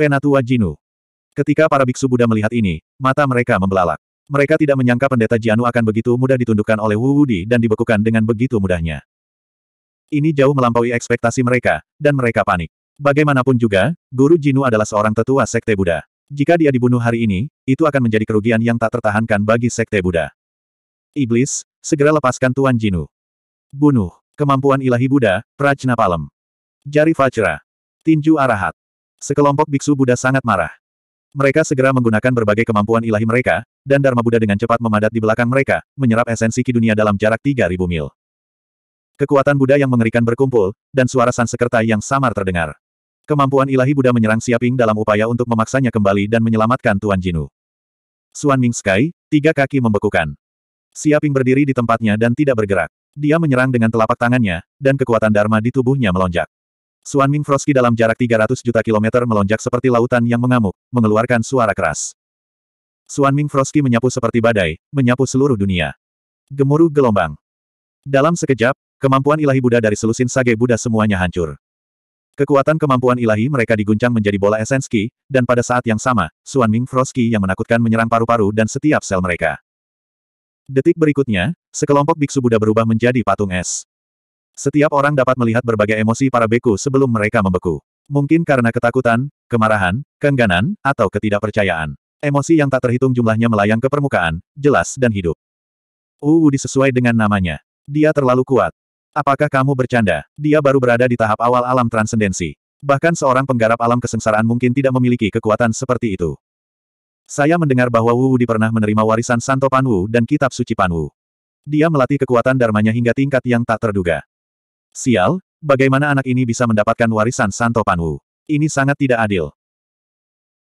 Penatua Jinu. Ketika para biksu Buddha melihat ini, mata mereka membelalak. Mereka tidak menyangka pendeta Jianu akan begitu mudah ditundukkan oleh Wu Wudi dan dibekukan dengan begitu mudahnya. Ini jauh melampaui ekspektasi mereka, dan mereka panik. Bagaimanapun juga, Guru Jinu adalah seorang tetua Sekte Buddha. Jika dia dibunuh hari ini, itu akan menjadi kerugian yang tak tertahankan bagi Sekte Buddha. Iblis, segera lepaskan Tuan Jinu. Bunuh, kemampuan ilahi Buddha, Prajna Palem. Jari Vajra. Tinju Arahat. Sekelompok biksu Buddha sangat marah. Mereka segera menggunakan berbagai kemampuan ilahi mereka, dan Dharma Buddha dengan cepat memadat di belakang mereka, menyerap esensi ki dunia dalam jarak 3000 mil. Kekuatan Buddha yang mengerikan berkumpul, dan suara Sansekerta yang samar terdengar. Kemampuan ilahi Buddha menyerang Siaping dalam upaya untuk memaksanya kembali dan menyelamatkan Tuan Jinu. Suan Ming Sky, tiga kaki membekukan. Siaping berdiri di tempatnya dan tidak bergerak. Dia menyerang dengan telapak tangannya, dan kekuatan Dharma di tubuhnya melonjak. Suan Ming Frosty dalam jarak 300 juta kilometer melonjak seperti lautan yang mengamuk, mengeluarkan suara keras. Suan Ming Frosty menyapu seperti badai, menyapu seluruh dunia. Gemuruh gelombang. Dalam sekejap, kemampuan ilahi Buddha dari selusin sage Buddha semuanya hancur. Kekuatan kemampuan ilahi mereka diguncang menjadi bola esenski, dan pada saat yang sama, Suan Ming Frosky yang menakutkan menyerang paru-paru dan setiap sel mereka. Detik berikutnya, sekelompok biksu Buddha berubah menjadi patung es. Setiap orang dapat melihat berbagai emosi para beku sebelum mereka membeku. Mungkin karena ketakutan, kemarahan, keengganan, atau ketidakpercayaan. Emosi yang tak terhitung jumlahnya melayang ke permukaan, jelas dan hidup. Uu uh, disesuai dengan namanya. Dia terlalu kuat. Apakah kamu bercanda? Dia baru berada di tahap awal alam transendensi. Bahkan seorang penggarap alam kesengsaraan mungkin tidak memiliki kekuatan seperti itu. Saya mendengar bahwa Wu Di pernah menerima warisan Santo Panwu dan Kitab Suci Panwu. Dia melatih kekuatan darmanya hingga tingkat yang tak terduga. Sial, bagaimana anak ini bisa mendapatkan warisan Santo Panwu? Ini sangat tidak adil.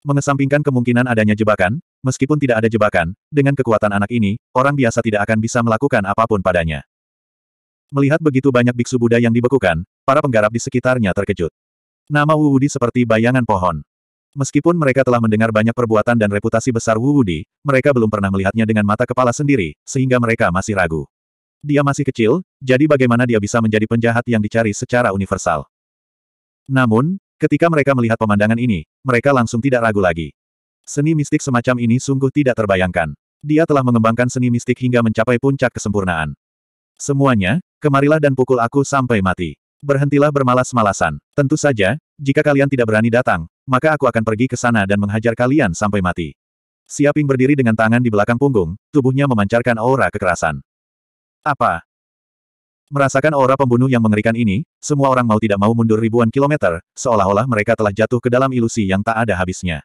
Mengesampingkan kemungkinan adanya jebakan, meskipun tidak ada jebakan, dengan kekuatan anak ini, orang biasa tidak akan bisa melakukan apapun padanya. Melihat begitu banyak biksu Buddha yang dibekukan, para penggarap di sekitarnya terkejut. Nama Wu Wudi seperti bayangan pohon. Meskipun mereka telah mendengar banyak perbuatan dan reputasi besar Wu Wudi, mereka belum pernah melihatnya dengan mata kepala sendiri, sehingga mereka masih ragu. Dia masih kecil, jadi bagaimana dia bisa menjadi penjahat yang dicari secara universal? Namun, ketika mereka melihat pemandangan ini, mereka langsung tidak ragu lagi. Seni mistik semacam ini sungguh tidak terbayangkan. Dia telah mengembangkan seni mistik hingga mencapai puncak kesempurnaan. Semuanya, kemarilah dan pukul aku sampai mati. Berhentilah bermalas-malasan. Tentu saja, jika kalian tidak berani datang, maka aku akan pergi ke sana dan menghajar kalian sampai mati. Siaping berdiri dengan tangan di belakang punggung, tubuhnya memancarkan aura kekerasan. Apa? Merasakan aura pembunuh yang mengerikan ini, semua orang mau tidak mau mundur ribuan kilometer, seolah-olah mereka telah jatuh ke dalam ilusi yang tak ada habisnya.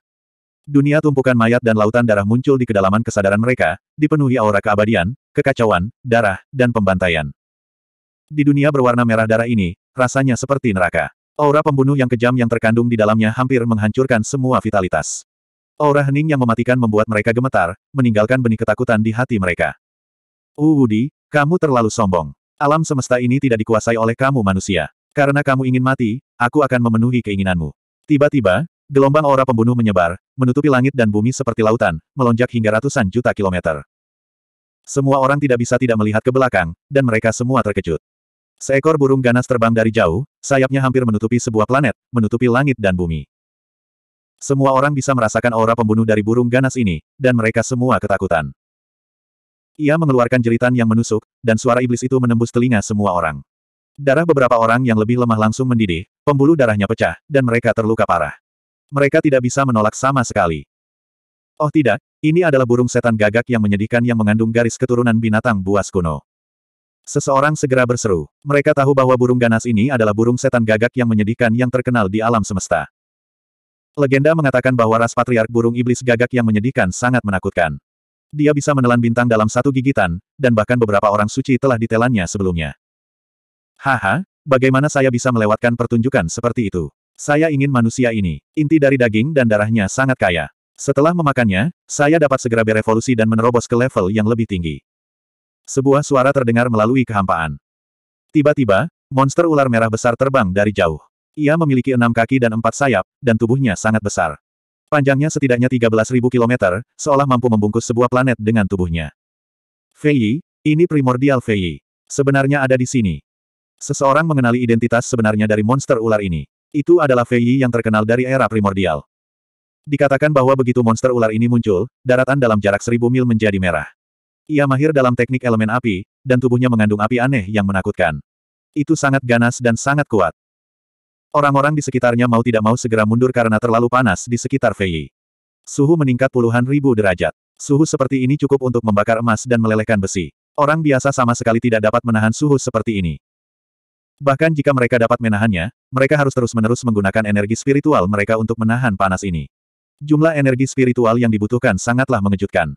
Dunia tumpukan mayat dan lautan darah muncul di kedalaman kesadaran mereka, dipenuhi aura keabadian, kekacauan, darah, dan pembantaian. Di dunia berwarna merah darah ini, rasanya seperti neraka. Aura pembunuh yang kejam yang terkandung di dalamnya hampir menghancurkan semua vitalitas. Aura hening yang mematikan membuat mereka gemetar, meninggalkan benih ketakutan di hati mereka. Uwudi, kamu terlalu sombong. Alam semesta ini tidak dikuasai oleh kamu manusia. Karena kamu ingin mati, aku akan memenuhi keinginanmu. Tiba-tiba, gelombang aura pembunuh menyebar, menutupi langit dan bumi seperti lautan, melonjak hingga ratusan juta kilometer. Semua orang tidak bisa tidak melihat ke belakang, dan mereka semua terkejut. Seekor burung ganas terbang dari jauh, sayapnya hampir menutupi sebuah planet, menutupi langit dan bumi. Semua orang bisa merasakan aura pembunuh dari burung ganas ini, dan mereka semua ketakutan. Ia mengeluarkan jeritan yang menusuk, dan suara iblis itu menembus telinga semua orang. Darah beberapa orang yang lebih lemah langsung mendidih, pembuluh darahnya pecah, dan mereka terluka parah. Mereka tidak bisa menolak sama sekali. Oh tidak, ini adalah burung setan gagak yang menyedihkan yang mengandung garis keturunan binatang buas kuno. Seseorang segera berseru. Mereka tahu bahwa burung ganas ini adalah burung setan gagak yang menyedihkan yang terkenal di alam semesta. Legenda mengatakan bahwa ras patriark burung iblis gagak yang menyedihkan sangat menakutkan. Dia bisa menelan bintang dalam satu gigitan, dan bahkan beberapa orang suci telah ditelannya sebelumnya. Haha, bagaimana saya bisa melewatkan pertunjukan seperti itu? Saya ingin manusia ini. Inti dari daging dan darahnya sangat kaya. Setelah memakannya, saya dapat segera berevolusi dan menerobos ke level yang lebih tinggi. Sebuah suara terdengar melalui kehampaan. Tiba-tiba, monster ular merah besar terbang dari jauh. Ia memiliki enam kaki dan empat sayap, dan tubuhnya sangat besar. Panjangnya setidaknya 13.000 km, seolah mampu membungkus sebuah planet dengan tubuhnya. Fei, ini primordial Fei. Sebenarnya ada di sini. Seseorang mengenali identitas sebenarnya dari monster ular ini. Itu adalah Fei yang terkenal dari era primordial. Dikatakan bahwa begitu monster ular ini muncul, daratan dalam jarak seribu mil menjadi merah. Ia mahir dalam teknik elemen api, dan tubuhnya mengandung api aneh yang menakutkan. Itu sangat ganas dan sangat kuat. Orang-orang di sekitarnya mau tidak mau segera mundur karena terlalu panas di sekitar Fei. Suhu meningkat puluhan ribu derajat. Suhu seperti ini cukup untuk membakar emas dan melelehkan besi. Orang biasa sama sekali tidak dapat menahan suhu seperti ini. Bahkan jika mereka dapat menahannya, mereka harus terus-menerus menggunakan energi spiritual mereka untuk menahan panas ini. Jumlah energi spiritual yang dibutuhkan sangatlah mengejutkan.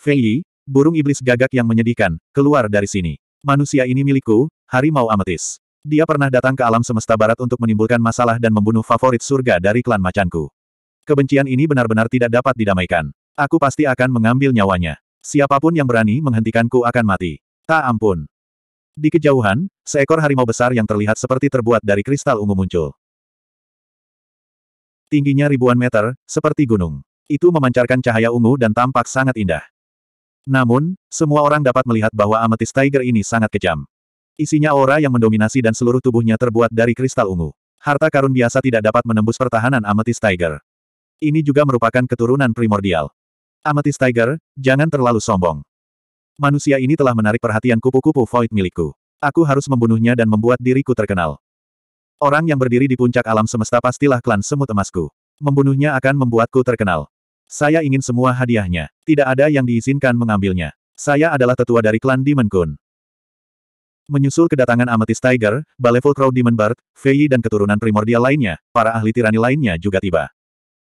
Fei, burung iblis gagak yang menyedihkan, keluar dari sini. Manusia ini milikku, harimau ametis. Dia pernah datang ke alam semesta barat untuk menimbulkan masalah dan membunuh favorit surga dari klan macanku. Kebencian ini benar-benar tidak dapat didamaikan. Aku pasti akan mengambil nyawanya. Siapapun yang berani menghentikanku akan mati. Tak ampun. Di kejauhan, seekor harimau besar yang terlihat seperti terbuat dari kristal ungu muncul. Tingginya ribuan meter, seperti gunung. Itu memancarkan cahaya ungu dan tampak sangat indah. Namun, semua orang dapat melihat bahwa Amethyst tiger ini sangat kejam. Isinya aura yang mendominasi dan seluruh tubuhnya terbuat dari kristal ungu. Harta karun biasa tidak dapat menembus pertahanan Amethyst Tiger. Ini juga merupakan keturunan primordial. Amethyst Tiger, jangan terlalu sombong. Manusia ini telah menarik perhatian kupu-kupu void milikku. Aku harus membunuhnya dan membuat diriku terkenal. Orang yang berdiri di puncak alam semesta pastilah klan semut emasku. Membunuhnya akan membuatku terkenal. Saya ingin semua hadiahnya. Tidak ada yang diizinkan mengambilnya. Saya adalah tetua dari klan Demon Kun. Menyusul kedatangan Amethyst Tiger, Baleful Crow Demon Bird, Fei dan keturunan primordial lainnya, para ahli tirani lainnya juga tiba.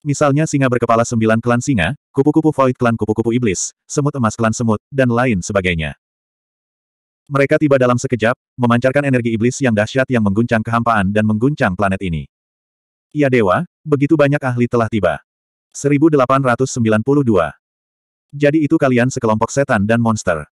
Misalnya singa berkepala sembilan klan singa, kupu-kupu void klan kupu-kupu iblis, semut emas klan semut, dan lain sebagainya. Mereka tiba dalam sekejap, memancarkan energi iblis yang dahsyat yang mengguncang kehampaan dan mengguncang planet ini. Ya dewa, begitu banyak ahli telah tiba. 1892. Jadi itu kalian sekelompok setan dan monster.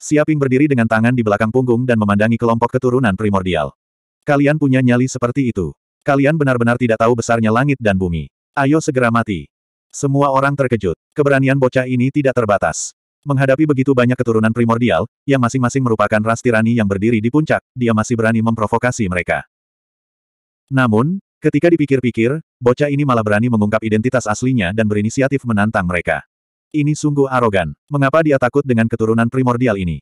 Siaping berdiri dengan tangan di belakang punggung dan memandangi kelompok keturunan primordial. Kalian punya nyali seperti itu. Kalian benar-benar tidak tahu besarnya langit dan bumi. Ayo segera mati. Semua orang terkejut. Keberanian bocah ini tidak terbatas. Menghadapi begitu banyak keturunan primordial, yang masing-masing merupakan ras tirani yang berdiri di puncak, dia masih berani memprovokasi mereka. Namun, ketika dipikir-pikir, bocah ini malah berani mengungkap identitas aslinya dan berinisiatif menantang mereka. Ini sungguh arogan. Mengapa dia takut dengan keturunan primordial ini?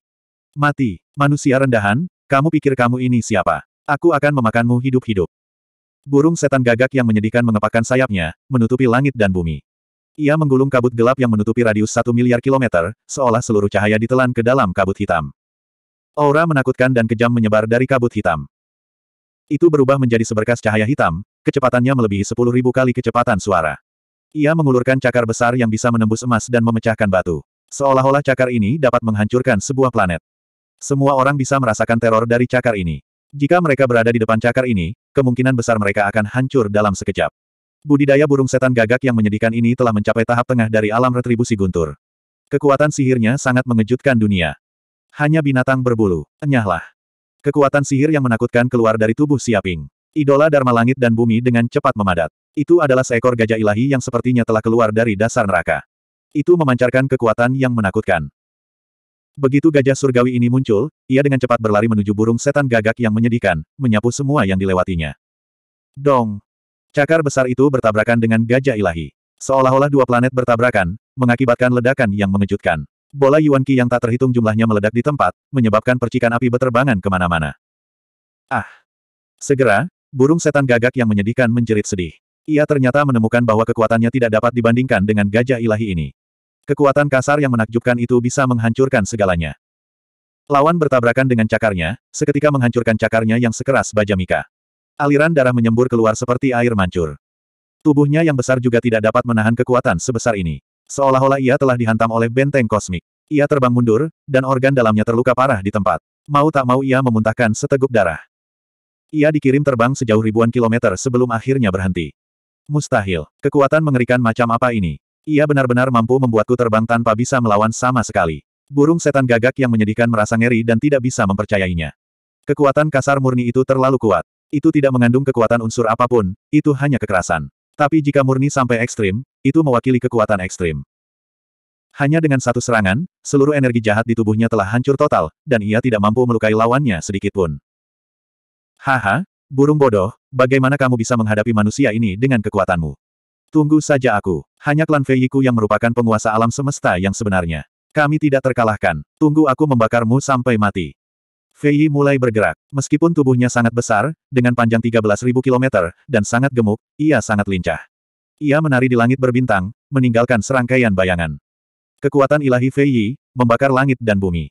Mati, manusia rendahan, kamu pikir kamu ini siapa? Aku akan memakanmu hidup-hidup. Burung setan gagak yang menyedihkan mengepakkan sayapnya, menutupi langit dan bumi. Ia menggulung kabut gelap yang menutupi radius satu miliar kilometer, seolah seluruh cahaya ditelan ke dalam kabut hitam. Aura menakutkan dan kejam menyebar dari kabut hitam. Itu berubah menjadi seberkas cahaya hitam, kecepatannya melebihi sepuluh ribu kali kecepatan suara. Ia mengulurkan cakar besar yang bisa menembus emas dan memecahkan batu. Seolah-olah cakar ini dapat menghancurkan sebuah planet. Semua orang bisa merasakan teror dari cakar ini. Jika mereka berada di depan cakar ini, kemungkinan besar mereka akan hancur dalam sekejap. Budidaya burung setan gagak yang menyedihkan ini telah mencapai tahap tengah dari alam retribusi guntur. Kekuatan sihirnya sangat mengejutkan dunia. Hanya binatang berbulu. Enyahlah. Kekuatan sihir yang menakutkan keluar dari tubuh Siaping. Idola Dharma langit dan bumi dengan cepat memadat. Itu adalah seekor gajah ilahi yang sepertinya telah keluar dari dasar neraka. Itu memancarkan kekuatan yang menakutkan. Begitu gajah surgawi ini muncul, ia dengan cepat berlari menuju burung setan gagak yang menyedihkan, menyapu semua yang dilewatinya. Dong! Cakar besar itu bertabrakan dengan gajah ilahi. Seolah-olah dua planet bertabrakan, mengakibatkan ledakan yang mengejutkan. Bola Yuan Qi yang tak terhitung jumlahnya meledak di tempat, menyebabkan percikan api beterbangan kemana-mana. Ah! Segera, Burung setan gagak yang menyedihkan menjerit sedih. Ia ternyata menemukan bahwa kekuatannya tidak dapat dibandingkan dengan gajah ilahi ini. Kekuatan kasar yang menakjubkan itu bisa menghancurkan segalanya. Lawan bertabrakan dengan cakarnya, seketika menghancurkan cakarnya yang sekeras baja Mika. Aliran darah menyembur keluar seperti air mancur. Tubuhnya yang besar juga tidak dapat menahan kekuatan sebesar ini. Seolah-olah ia telah dihantam oleh benteng kosmik. Ia terbang mundur, dan organ dalamnya terluka parah di tempat. Mau tak mau ia memuntahkan seteguk darah. Ia dikirim terbang sejauh ribuan kilometer sebelum akhirnya berhenti. Mustahil. Kekuatan mengerikan macam apa ini? Ia benar-benar mampu membuatku terbang tanpa bisa melawan sama sekali. Burung setan gagak yang menyedihkan merasa ngeri dan tidak bisa mempercayainya. Kekuatan kasar murni itu terlalu kuat. Itu tidak mengandung kekuatan unsur apapun, itu hanya kekerasan. Tapi jika murni sampai ekstrim, itu mewakili kekuatan ekstrim. Hanya dengan satu serangan, seluruh energi jahat di tubuhnya telah hancur total, dan ia tidak mampu melukai lawannya sedikitpun. Haha, burung bodoh, bagaimana kamu bisa menghadapi manusia ini dengan kekuatanmu? Tunggu saja aku. Hanya klan Feiyiku yang merupakan penguasa alam semesta yang sebenarnya. Kami tidak terkalahkan. Tunggu aku membakarmu sampai mati. Fei mulai bergerak. Meskipun tubuhnya sangat besar, dengan panjang 13.000 km, dan sangat gemuk, ia sangat lincah. Ia menari di langit berbintang, meninggalkan serangkaian bayangan. Kekuatan ilahi Fei membakar langit dan bumi.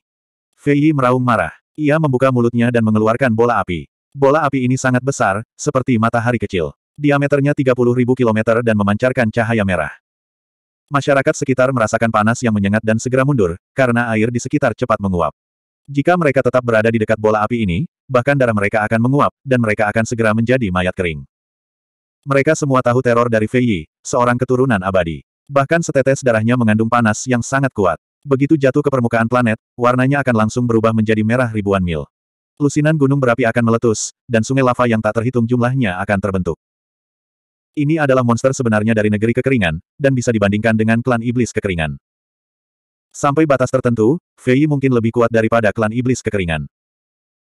Fei meraung marah. Ia membuka mulutnya dan mengeluarkan bola api. Bola api ini sangat besar, seperti matahari kecil. Diameternya 30.000 km dan memancarkan cahaya merah. Masyarakat sekitar merasakan panas yang menyengat dan segera mundur, karena air di sekitar cepat menguap. Jika mereka tetap berada di dekat bola api ini, bahkan darah mereka akan menguap, dan mereka akan segera menjadi mayat kering. Mereka semua tahu teror dari Fei Yi, seorang keturunan abadi. Bahkan setetes darahnya mengandung panas yang sangat kuat. Begitu jatuh ke permukaan planet, warnanya akan langsung berubah menjadi merah ribuan mil. Lusinan gunung berapi akan meletus, dan sungai lava yang tak terhitung jumlahnya akan terbentuk. Ini adalah monster sebenarnya dari negeri kekeringan, dan bisa dibandingkan dengan klan iblis kekeringan. Sampai batas tertentu, Fei mungkin lebih kuat daripada klan iblis kekeringan.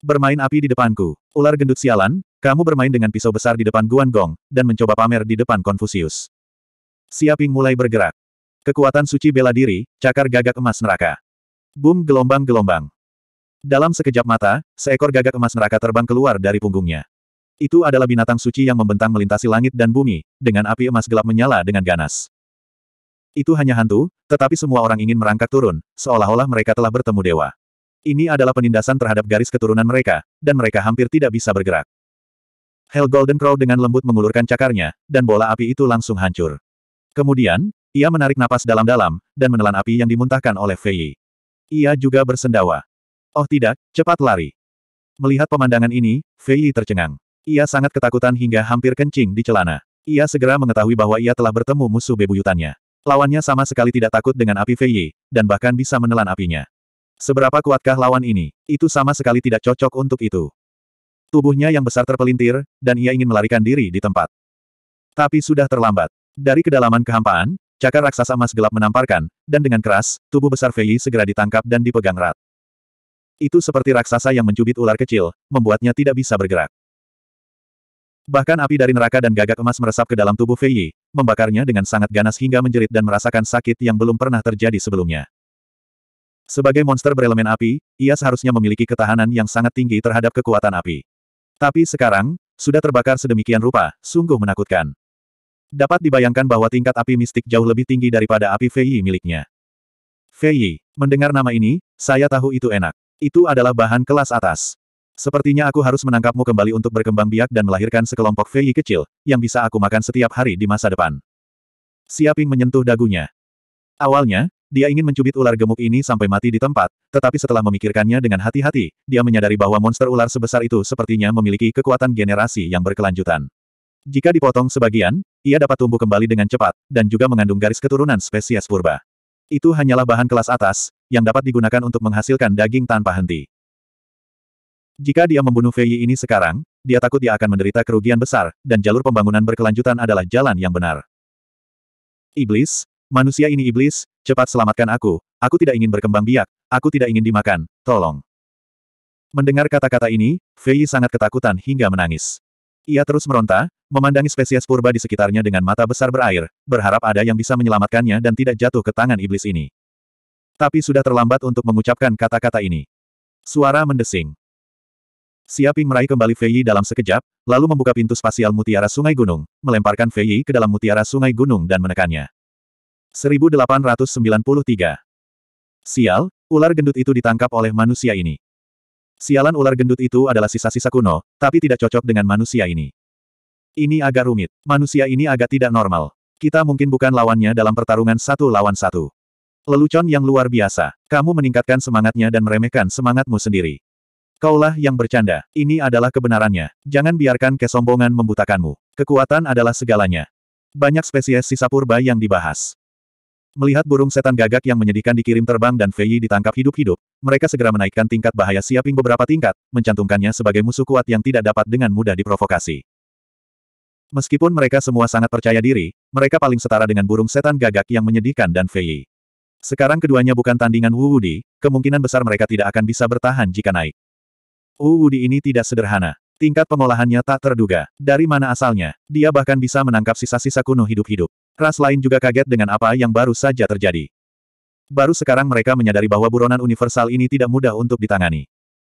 Bermain api di depanku. Ular gendut sialan, kamu bermain dengan pisau besar di depan Guan Gong, dan mencoba pamer di depan Konfusius. Siaping mulai bergerak. Kekuatan suci bela diri, cakar gagak emas neraka. Boom gelombang-gelombang. Dalam sekejap mata, seekor gagak emas neraka terbang keluar dari punggungnya. Itu adalah binatang suci yang membentang melintasi langit dan bumi, dengan api emas gelap menyala dengan ganas. Itu hanya hantu, tetapi semua orang ingin merangkak turun, seolah-olah mereka telah bertemu dewa. Ini adalah penindasan terhadap garis keturunan mereka, dan mereka hampir tidak bisa bergerak. Hell Golden Crow dengan lembut mengulurkan cakarnya, dan bola api itu langsung hancur. Kemudian, ia menarik napas dalam-dalam, dan menelan api yang dimuntahkan oleh Fei. Ia juga bersendawa. Oh tidak, cepat lari. Melihat pemandangan ini, Fei Yi tercengang. Ia sangat ketakutan hingga hampir kencing di celana. Ia segera mengetahui bahwa ia telah bertemu musuh bebuyutannya. Lawannya sama sekali tidak takut dengan api Fei Yi, dan bahkan bisa menelan apinya. Seberapa kuatkah lawan ini? Itu sama sekali tidak cocok untuk itu. Tubuhnya yang besar terpelintir, dan ia ingin melarikan diri di tempat. Tapi sudah terlambat. Dari kedalaman kehampaan, cakar raksasa emas gelap menamparkan, dan dengan keras, tubuh besar Fei segera ditangkap dan dipegang erat. Itu seperti raksasa yang mencubit ular kecil, membuatnya tidak bisa bergerak. Bahkan api dari neraka dan gagak emas meresap ke dalam tubuh Fei Yi, membakarnya dengan sangat ganas hingga menjerit dan merasakan sakit yang belum pernah terjadi sebelumnya. Sebagai monster berelemen api, ia seharusnya memiliki ketahanan yang sangat tinggi terhadap kekuatan api. Tapi sekarang, sudah terbakar sedemikian rupa, sungguh menakutkan. Dapat dibayangkan bahwa tingkat api mistik jauh lebih tinggi daripada api Fei Yi miliknya. Fei Yi, mendengar nama ini, saya tahu itu enak. Itu adalah bahan kelas atas. Sepertinya aku harus menangkapmu kembali untuk berkembang biak dan melahirkan sekelompok VI kecil, yang bisa aku makan setiap hari di masa depan. Siaping menyentuh dagunya. Awalnya, dia ingin mencubit ular gemuk ini sampai mati di tempat, tetapi setelah memikirkannya dengan hati-hati, dia menyadari bahwa monster ular sebesar itu sepertinya memiliki kekuatan generasi yang berkelanjutan. Jika dipotong sebagian, ia dapat tumbuh kembali dengan cepat, dan juga mengandung garis keturunan spesies purba. Itu hanyalah bahan kelas atas, yang dapat digunakan untuk menghasilkan daging tanpa henti. Jika dia membunuh Fei ini sekarang, dia takut dia akan menderita kerugian besar, dan jalur pembangunan berkelanjutan adalah jalan yang benar. Iblis, manusia ini iblis, cepat selamatkan aku, aku tidak ingin berkembang biak, aku tidak ingin dimakan, tolong. Mendengar kata-kata ini, Fei sangat ketakutan hingga menangis. Ia terus meronta, memandangi spesies purba di sekitarnya dengan mata besar berair, berharap ada yang bisa menyelamatkannya dan tidak jatuh ke tangan iblis ini. Tapi sudah terlambat untuk mengucapkan kata-kata ini. Suara mendesing. Siaping meraih kembali Fei Yi dalam sekejap, lalu membuka pintu spasial mutiara sungai gunung, melemparkan Fei Yi ke dalam mutiara sungai gunung dan menekannya. 1893 Sial, ular gendut itu ditangkap oleh manusia ini. Sialan ular gendut itu adalah sisa-sisa kuno, tapi tidak cocok dengan manusia ini. Ini agak rumit. Manusia ini agak tidak normal. Kita mungkin bukan lawannya dalam pertarungan satu lawan satu. Lelucon yang luar biasa. Kamu meningkatkan semangatnya dan meremehkan semangatmu sendiri. Kaulah yang bercanda. Ini adalah kebenarannya. Jangan biarkan kesombongan membutakanmu. Kekuatan adalah segalanya. Banyak spesies sisa purba yang dibahas. Melihat burung setan gagak yang menyedihkan dikirim terbang dan Fei ditangkap hidup-hidup, mereka segera menaikkan tingkat bahaya siaping beberapa tingkat, mencantumkannya sebagai musuh kuat yang tidak dapat dengan mudah diprovokasi. Meskipun mereka semua sangat percaya diri, mereka paling setara dengan burung setan gagak yang menyedihkan dan Fei. Sekarang keduanya bukan tandingan Wu Wudi, kemungkinan besar mereka tidak akan bisa bertahan jika naik. Wu Wudi ini tidak sederhana. Tingkat pengolahannya tak terduga. Dari mana asalnya, dia bahkan bisa menangkap sisa-sisa kuno hidup-hidup. Ras lain juga kaget dengan apa yang baru saja terjadi. Baru sekarang mereka menyadari bahwa buronan universal ini tidak mudah untuk ditangani.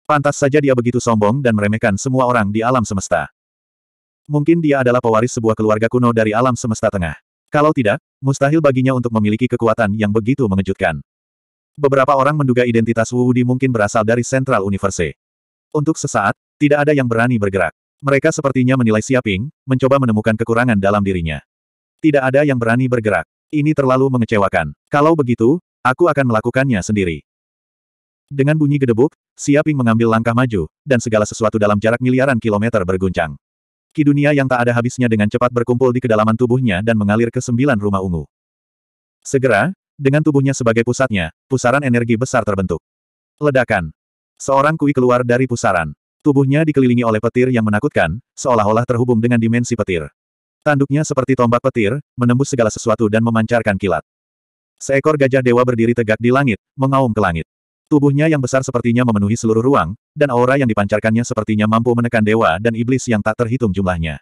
Pantas saja dia begitu sombong dan meremehkan semua orang di alam semesta. Mungkin dia adalah pewaris sebuah keluarga kuno dari alam semesta tengah. Kalau tidak, mustahil baginya untuk memiliki kekuatan yang begitu mengejutkan. Beberapa orang menduga identitas Wu Di mungkin berasal dari Central Universe. Untuk sesaat, tidak ada yang berani bergerak. Mereka sepertinya menilai Siaping, mencoba menemukan kekurangan dalam dirinya. Tidak ada yang berani bergerak. Ini terlalu mengecewakan. Kalau begitu, aku akan melakukannya sendiri. Dengan bunyi gedebuk, Siaping mengambil langkah maju, dan segala sesuatu dalam jarak miliaran kilometer berguncang. Ki dunia yang tak ada habisnya dengan cepat berkumpul di kedalaman tubuhnya dan mengalir ke sembilan rumah ungu. Segera, dengan tubuhnya sebagai pusatnya, pusaran energi besar terbentuk. Ledakan. Seorang kui keluar dari pusaran. Tubuhnya dikelilingi oleh petir yang menakutkan, seolah-olah terhubung dengan dimensi petir. Tanduknya seperti tombak petir, menembus segala sesuatu dan memancarkan kilat. Seekor gajah dewa berdiri tegak di langit, mengaum ke langit. Tubuhnya yang besar sepertinya memenuhi seluruh ruang, dan aura yang dipancarkannya sepertinya mampu menekan dewa dan iblis yang tak terhitung jumlahnya.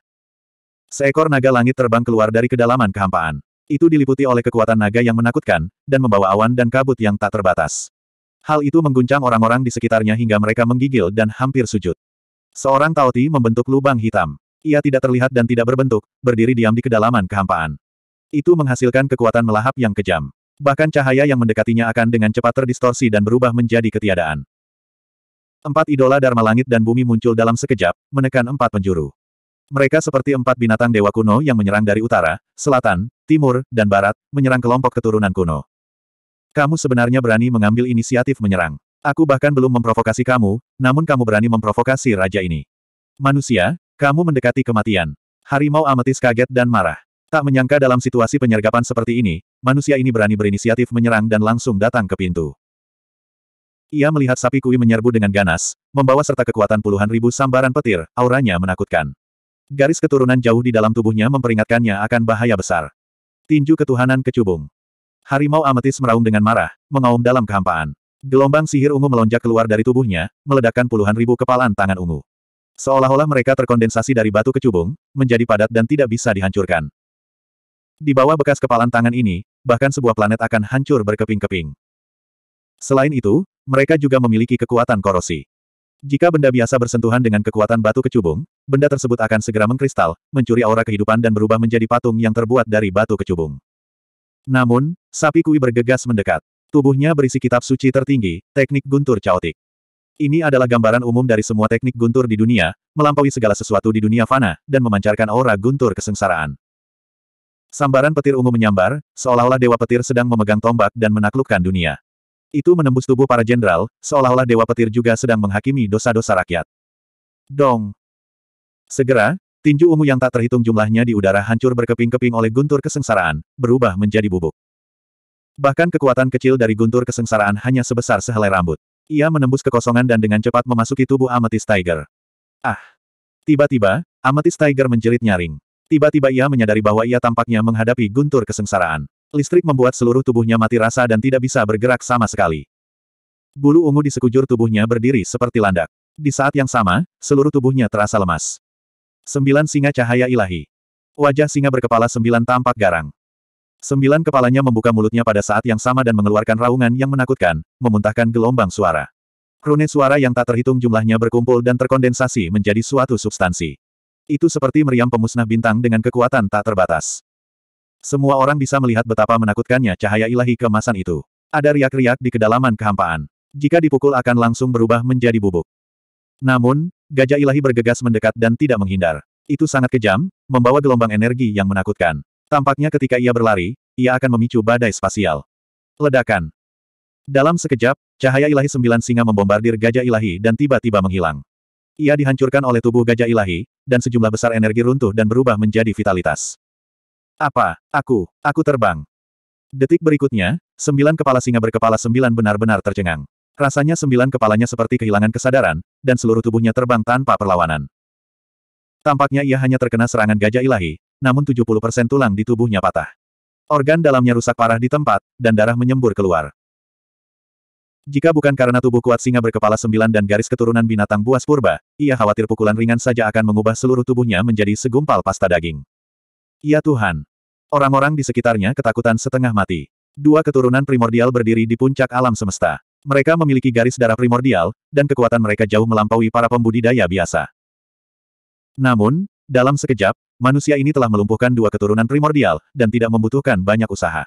Seekor naga langit terbang keluar dari kedalaman kehampaan. Itu diliputi oleh kekuatan naga yang menakutkan, dan membawa awan dan kabut yang tak terbatas. Hal itu mengguncang orang-orang di sekitarnya hingga mereka menggigil dan hampir sujud. Seorang Taoti membentuk lubang hitam. Ia tidak terlihat dan tidak berbentuk, berdiri diam di kedalaman kehampaan. Itu menghasilkan kekuatan melahap yang kejam. Bahkan cahaya yang mendekatinya akan dengan cepat terdistorsi dan berubah menjadi ketiadaan. Empat idola Dharma Langit dan Bumi muncul dalam sekejap, menekan empat penjuru. Mereka seperti empat binatang dewa kuno yang menyerang dari utara, selatan, timur, dan barat, menyerang kelompok keturunan kuno. Kamu sebenarnya berani mengambil inisiatif menyerang. Aku bahkan belum memprovokasi kamu, namun kamu berani memprovokasi raja ini. Manusia, kamu mendekati kematian. Harimau ametis kaget dan marah. Tak menyangka dalam situasi penyergapan seperti ini, manusia ini berani berinisiatif menyerang dan langsung datang ke pintu. Ia melihat sapi kui menyerbu dengan ganas, membawa serta kekuatan puluhan ribu sambaran petir, auranya menakutkan. Garis keturunan jauh di dalam tubuhnya memperingatkannya akan bahaya besar. Tinju ketuhanan kecubung. Harimau ametis meraung dengan marah, mengaum dalam kehampaan. Gelombang sihir ungu melonjak keluar dari tubuhnya, meledakkan puluhan ribu kepalan tangan ungu. Seolah-olah mereka terkondensasi dari batu kecubung, menjadi padat dan tidak bisa dihancurkan. Di bawah bekas kepalan tangan ini, bahkan sebuah planet akan hancur berkeping-keping. Selain itu, mereka juga memiliki kekuatan korosi. Jika benda biasa bersentuhan dengan kekuatan batu kecubung, benda tersebut akan segera mengkristal, mencuri aura kehidupan dan berubah menjadi patung yang terbuat dari batu kecubung. Namun, sapi kui bergegas mendekat. Tubuhnya berisi kitab suci tertinggi, teknik guntur caotik. Ini adalah gambaran umum dari semua teknik guntur di dunia, melampaui segala sesuatu di dunia fana, dan memancarkan aura guntur kesengsaraan. Sambaran petir ungu menyambar, seolah-olah dewa petir sedang memegang tombak dan menaklukkan dunia. Itu menembus tubuh para jenderal, seolah-olah dewa petir juga sedang menghakimi dosa-dosa rakyat. Dong! Segera, tinju ungu yang tak terhitung jumlahnya di udara hancur berkeping-keping oleh guntur kesengsaraan, berubah menjadi bubuk. Bahkan kekuatan kecil dari guntur kesengsaraan hanya sebesar sehelai rambut. Ia menembus kekosongan dan dengan cepat memasuki tubuh Amethyst Tiger. Ah! Tiba-tiba, Amethyst Tiger menjerit nyaring. Tiba-tiba ia menyadari bahwa ia tampaknya menghadapi guntur kesengsaraan. Listrik membuat seluruh tubuhnya mati rasa dan tidak bisa bergerak sama sekali. Bulu ungu di sekujur tubuhnya berdiri seperti landak. Di saat yang sama, seluruh tubuhnya terasa lemas. Sembilan singa cahaya ilahi. Wajah singa berkepala sembilan tampak garang. Sembilan kepalanya membuka mulutnya pada saat yang sama dan mengeluarkan raungan yang menakutkan, memuntahkan gelombang suara. Rune suara yang tak terhitung jumlahnya berkumpul dan terkondensasi menjadi suatu substansi. Itu seperti meriam pemusnah bintang dengan kekuatan tak terbatas. Semua orang bisa melihat betapa menakutkannya cahaya ilahi kemasan itu. Ada riak-riak di kedalaman kehampaan. Jika dipukul akan langsung berubah menjadi bubuk. Namun, gajah ilahi bergegas mendekat dan tidak menghindar. Itu sangat kejam, membawa gelombang energi yang menakutkan. Tampaknya ketika ia berlari, ia akan memicu badai spasial. Ledakan. Dalam sekejap, cahaya ilahi sembilan singa membombardir gajah ilahi dan tiba-tiba menghilang. Ia dihancurkan oleh tubuh gajah ilahi, dan sejumlah besar energi runtuh dan berubah menjadi vitalitas. Apa? Aku, aku terbang. Detik berikutnya, sembilan kepala singa berkepala sembilan benar-benar tercengang. Rasanya sembilan kepalanya seperti kehilangan kesadaran, dan seluruh tubuhnya terbang tanpa perlawanan. Tampaknya ia hanya terkena serangan gajah ilahi, namun 70% tulang di tubuhnya patah. Organ dalamnya rusak parah di tempat, dan darah menyembur keluar. Jika bukan karena tubuh kuat singa berkepala sembilan dan garis keturunan binatang buas purba, ia khawatir pukulan ringan saja akan mengubah seluruh tubuhnya menjadi segumpal pasta daging. Ya Tuhan! Orang-orang di sekitarnya ketakutan setengah mati. Dua keturunan primordial berdiri di puncak alam semesta. Mereka memiliki garis darah primordial, dan kekuatan mereka jauh melampaui para pembudidaya biasa. Namun, dalam sekejap, manusia ini telah melumpuhkan dua keturunan primordial, dan tidak membutuhkan banyak usaha.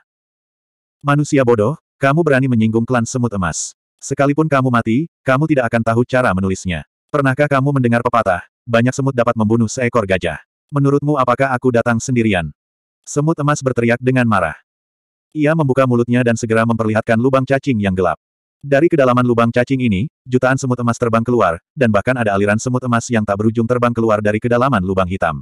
Manusia bodoh, kamu berani menyinggung klan semut emas. Sekalipun kamu mati, kamu tidak akan tahu cara menulisnya. Pernahkah kamu mendengar pepatah, banyak semut dapat membunuh seekor gajah. Menurutmu apakah aku datang sendirian? Semut emas berteriak dengan marah. Ia membuka mulutnya dan segera memperlihatkan lubang cacing yang gelap. Dari kedalaman lubang cacing ini, jutaan semut emas terbang keluar, dan bahkan ada aliran semut emas yang tak berujung terbang keluar dari kedalaman lubang hitam.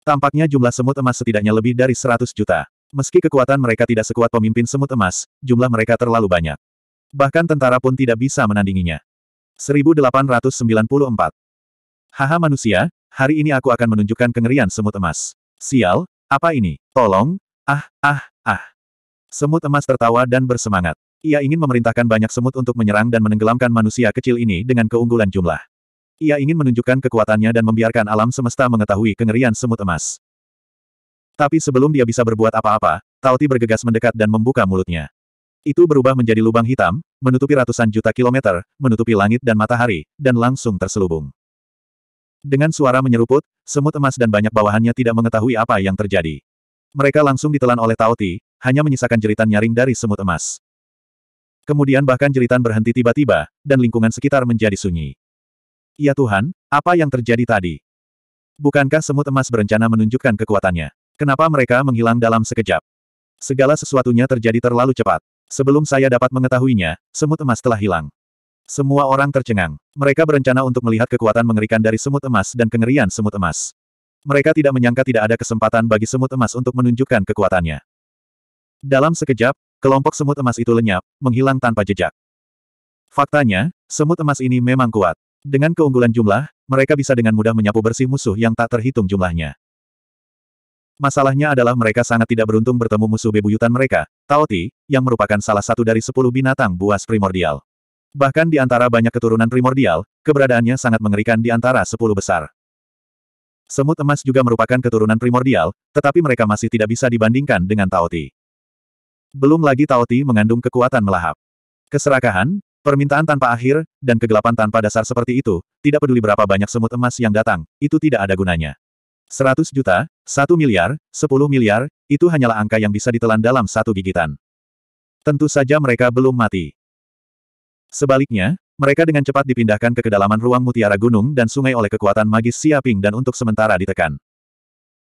Tampaknya jumlah semut emas setidaknya lebih dari 100 juta. Meski kekuatan mereka tidak sekuat pemimpin semut emas, jumlah mereka terlalu banyak. Bahkan tentara pun tidak bisa menandinginya. 1894 Haha manusia, hari ini aku akan menunjukkan kengerian semut emas. Sial, apa ini? Tolong, ah, ah, ah. Semut emas tertawa dan bersemangat. Ia ingin memerintahkan banyak semut untuk menyerang dan menenggelamkan manusia kecil ini dengan keunggulan jumlah. Ia ingin menunjukkan kekuatannya dan membiarkan alam semesta mengetahui kengerian semut emas. Tapi sebelum dia bisa berbuat apa-apa, Tauti bergegas mendekat dan membuka mulutnya. Itu berubah menjadi lubang hitam, menutupi ratusan juta kilometer, menutupi langit dan matahari, dan langsung terselubung. Dengan suara menyeruput, semut emas dan banyak bawahannya tidak mengetahui apa yang terjadi. Mereka langsung ditelan oleh Tauti, hanya menyisakan jeritan nyaring dari semut emas. Kemudian bahkan jeritan berhenti tiba-tiba, dan lingkungan sekitar menjadi sunyi. Ya Tuhan, apa yang terjadi tadi? Bukankah semut emas berencana menunjukkan kekuatannya? Kenapa mereka menghilang dalam sekejap? Segala sesuatunya terjadi terlalu cepat. Sebelum saya dapat mengetahuinya, semut emas telah hilang. Semua orang tercengang. Mereka berencana untuk melihat kekuatan mengerikan dari semut emas dan kengerian semut emas. Mereka tidak menyangka tidak ada kesempatan bagi semut emas untuk menunjukkan kekuatannya. Dalam sekejap, kelompok semut emas itu lenyap, menghilang tanpa jejak. Faktanya, semut emas ini memang kuat. Dengan keunggulan jumlah, mereka bisa dengan mudah menyapu bersih musuh yang tak terhitung jumlahnya. Masalahnya adalah mereka sangat tidak beruntung bertemu musuh bebuyutan mereka, Taoti, yang merupakan salah satu dari sepuluh binatang buas primordial. Bahkan di antara banyak keturunan primordial, keberadaannya sangat mengerikan di antara sepuluh besar. Semut emas juga merupakan keturunan primordial, tetapi mereka masih tidak bisa dibandingkan dengan Taoti. Belum lagi Taoti mengandung kekuatan melahap. Keserakahan, Permintaan tanpa akhir, dan kegelapan tanpa dasar seperti itu, tidak peduli berapa banyak semut emas yang datang, itu tidak ada gunanya. 100 juta, 1 miliar, 10 miliar, itu hanyalah angka yang bisa ditelan dalam satu gigitan. Tentu saja mereka belum mati. Sebaliknya, mereka dengan cepat dipindahkan ke kedalaman ruang mutiara gunung dan sungai oleh kekuatan magis Siaping dan untuk sementara ditekan.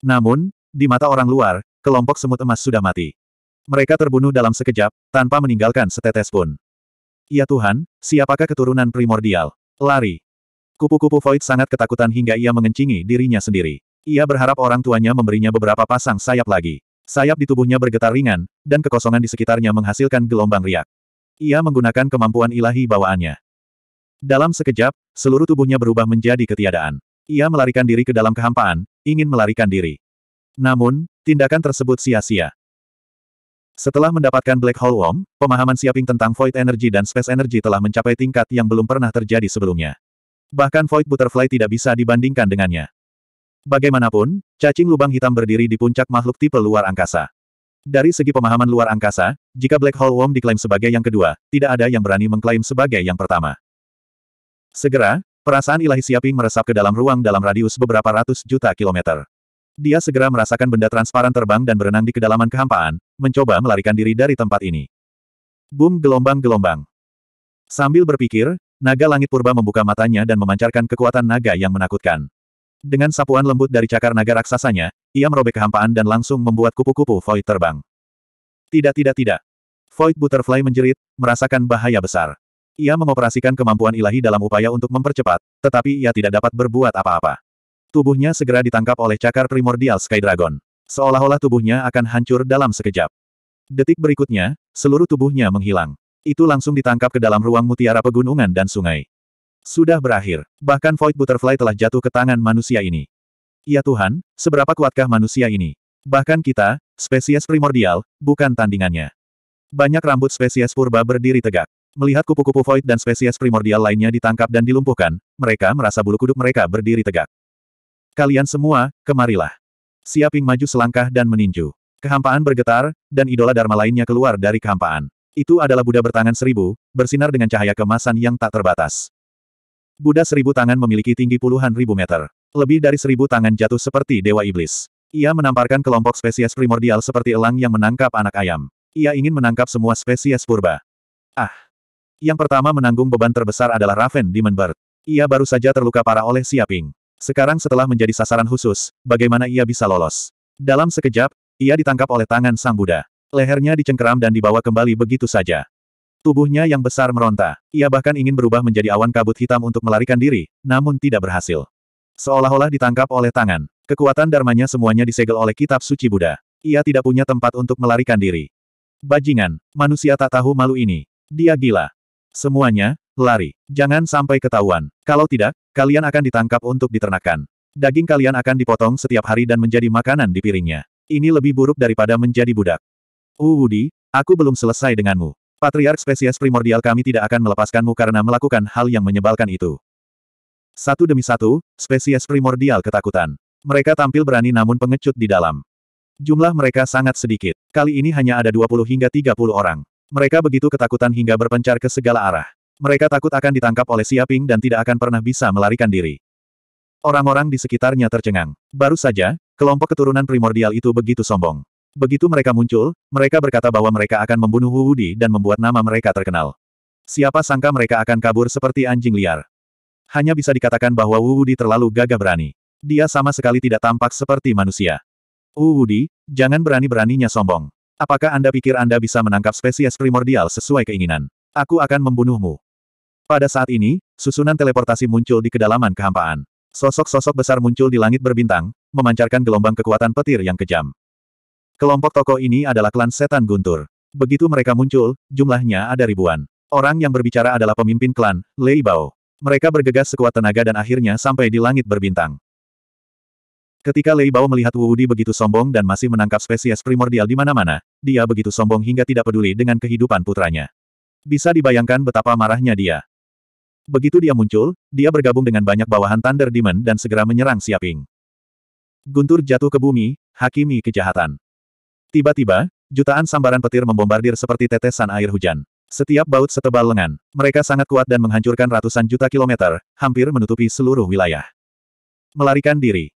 Namun, di mata orang luar, kelompok semut emas sudah mati. Mereka terbunuh dalam sekejap, tanpa meninggalkan setetes pun. Ya Tuhan, siapakah keturunan primordial? Lari. Kupu-kupu Void sangat ketakutan hingga ia mengencingi dirinya sendiri. Ia berharap orang tuanya memberinya beberapa pasang sayap lagi. Sayap di tubuhnya bergetar ringan, dan kekosongan di sekitarnya menghasilkan gelombang riak. Ia menggunakan kemampuan ilahi bawaannya. Dalam sekejap, seluruh tubuhnya berubah menjadi ketiadaan. Ia melarikan diri ke dalam kehampaan, ingin melarikan diri. Namun, tindakan tersebut sia-sia. Setelah mendapatkan Black Hole Worm, pemahaman Siaping tentang Void Energy dan Space Energy telah mencapai tingkat yang belum pernah terjadi sebelumnya. Bahkan Void Butterfly tidak bisa dibandingkan dengannya. Bagaimanapun, cacing lubang hitam berdiri di puncak makhluk tipe luar angkasa. Dari segi pemahaman luar angkasa, jika Black Hole Worm diklaim sebagai yang kedua, tidak ada yang berani mengklaim sebagai yang pertama. Segera, perasaan ilahi Siaping meresap ke dalam ruang dalam radius beberapa ratus juta kilometer. Dia segera merasakan benda transparan terbang dan berenang di kedalaman kehampaan, mencoba melarikan diri dari tempat ini. Boom gelombang-gelombang. Sambil berpikir, naga langit purba membuka matanya dan memancarkan kekuatan naga yang menakutkan. Dengan sapuan lembut dari cakar naga raksasanya, ia merobek kehampaan dan langsung membuat kupu-kupu Void terbang. Tidak tidak tidak. Void Butterfly menjerit, merasakan bahaya besar. Ia mengoperasikan kemampuan ilahi dalam upaya untuk mempercepat, tetapi ia tidak dapat berbuat apa-apa. Tubuhnya segera ditangkap oleh cakar primordial Sky Dragon. Seolah-olah tubuhnya akan hancur dalam sekejap. Detik berikutnya, seluruh tubuhnya menghilang. Itu langsung ditangkap ke dalam ruang mutiara pegunungan dan sungai. Sudah berakhir. Bahkan Void Butterfly telah jatuh ke tangan manusia ini. Ya Tuhan, seberapa kuatkah manusia ini? Bahkan kita, spesies primordial, bukan tandingannya. Banyak rambut spesies purba berdiri tegak. Melihat kupu-kupu Void dan spesies primordial lainnya ditangkap dan dilumpuhkan, mereka merasa bulu kuduk mereka berdiri tegak. Kalian semua, kemarilah. Siaping maju selangkah dan meninju. Kehampaan bergetar, dan idola Dharma lainnya keluar dari kehampaan. Itu adalah Buddha bertangan seribu, bersinar dengan cahaya kemasan yang tak terbatas. Buddha seribu tangan memiliki tinggi puluhan ribu meter. Lebih dari seribu tangan jatuh seperti dewa iblis. Ia menamparkan kelompok spesies primordial seperti elang yang menangkap anak ayam. Ia ingin menangkap semua spesies purba. Ah! Yang pertama menanggung beban terbesar adalah Raven Demon Bird. Ia baru saja terluka parah oleh Siaping. Sekarang setelah menjadi sasaran khusus, bagaimana ia bisa lolos? Dalam sekejap, ia ditangkap oleh tangan Sang Buddha. Lehernya dicengkeram dan dibawa kembali begitu saja. Tubuhnya yang besar meronta. Ia bahkan ingin berubah menjadi awan kabut hitam untuk melarikan diri, namun tidak berhasil. Seolah-olah ditangkap oleh tangan. Kekuatan dharmanya semuanya disegel oleh kitab suci Buddha. Ia tidak punya tempat untuk melarikan diri. Bajingan, manusia tak tahu malu ini. Dia gila. Semuanya, lari. Jangan sampai ketahuan. Kalau tidak, kalian akan ditangkap untuk diternakan. Daging kalian akan dipotong setiap hari dan menjadi makanan di piringnya. Ini lebih buruk daripada menjadi budak. Uwudi, aku belum selesai denganmu. Patriark spesies primordial kami tidak akan melepaskanmu karena melakukan hal yang menyebalkan itu. Satu demi satu, spesies primordial ketakutan. Mereka tampil berani namun pengecut di dalam. Jumlah mereka sangat sedikit. Kali ini hanya ada 20 hingga 30 orang. Mereka begitu ketakutan hingga berpencar ke segala arah. Mereka takut akan ditangkap oleh Siaping dan tidak akan pernah bisa melarikan diri. Orang-orang di sekitarnya tercengang. Baru saja, kelompok keturunan primordial itu begitu sombong. Begitu mereka muncul, mereka berkata bahwa mereka akan membunuh Wu Wudi dan membuat nama mereka terkenal. Siapa sangka mereka akan kabur seperti anjing liar. Hanya bisa dikatakan bahwa Wu Wudi terlalu gagah berani. Dia sama sekali tidak tampak seperti manusia. Wu Wudi, jangan berani-beraninya sombong. Apakah Anda pikir Anda bisa menangkap spesies primordial sesuai keinginan? Aku akan membunuhmu. Pada saat ini, susunan teleportasi muncul di kedalaman kehampaan. Sosok-sosok besar muncul di langit berbintang, memancarkan gelombang kekuatan petir yang kejam. Kelompok tokoh ini adalah klan setan guntur. Begitu mereka muncul, jumlahnya ada ribuan. Orang yang berbicara adalah pemimpin klan, Lei Bao. Mereka bergegas sekuat tenaga dan akhirnya sampai di langit berbintang. Ketika Lei Bao melihat Wu Di begitu sombong dan masih menangkap spesies primordial di mana-mana, dia begitu sombong hingga tidak peduli dengan kehidupan putranya. Bisa dibayangkan betapa marahnya dia. Begitu dia muncul, dia bergabung dengan banyak bawahan Thunder Demon dan segera menyerang Siaping. Guntur jatuh ke bumi, hakimi kejahatan. Tiba-tiba, jutaan sambaran petir membombardir seperti tetesan air hujan. Setiap baut setebal lengan, mereka sangat kuat dan menghancurkan ratusan juta kilometer, hampir menutupi seluruh wilayah. Melarikan diri.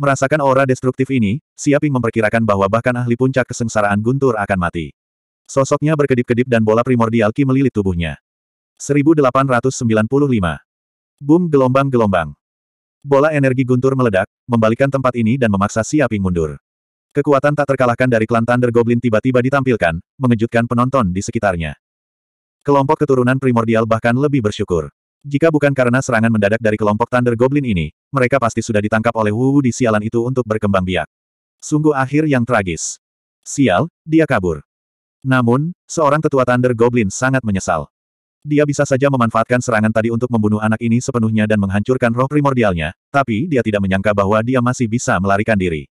Merasakan aura destruktif ini, Siaping memperkirakan bahwa bahkan ahli puncak kesengsaraan guntur akan mati. Sosoknya berkedip-kedip dan bola primordial Ki melilit tubuhnya. 1895. Boom gelombang-gelombang. Bola energi guntur meledak, membalikan tempat ini dan memaksa Siaping mundur. Kekuatan tak terkalahkan dari klan Thunder Goblin tiba-tiba ditampilkan, mengejutkan penonton di sekitarnya. Kelompok keturunan primordial bahkan lebih bersyukur. Jika bukan karena serangan mendadak dari kelompok Thunder Goblin ini, mereka pasti sudah ditangkap oleh Wu di sialan itu untuk berkembang biak. Sungguh akhir yang tragis. Sial, dia kabur. Namun, seorang tetua Thunder Goblin sangat menyesal. Dia bisa saja memanfaatkan serangan tadi untuk membunuh anak ini sepenuhnya dan menghancurkan roh primordialnya, tapi dia tidak menyangka bahwa dia masih bisa melarikan diri.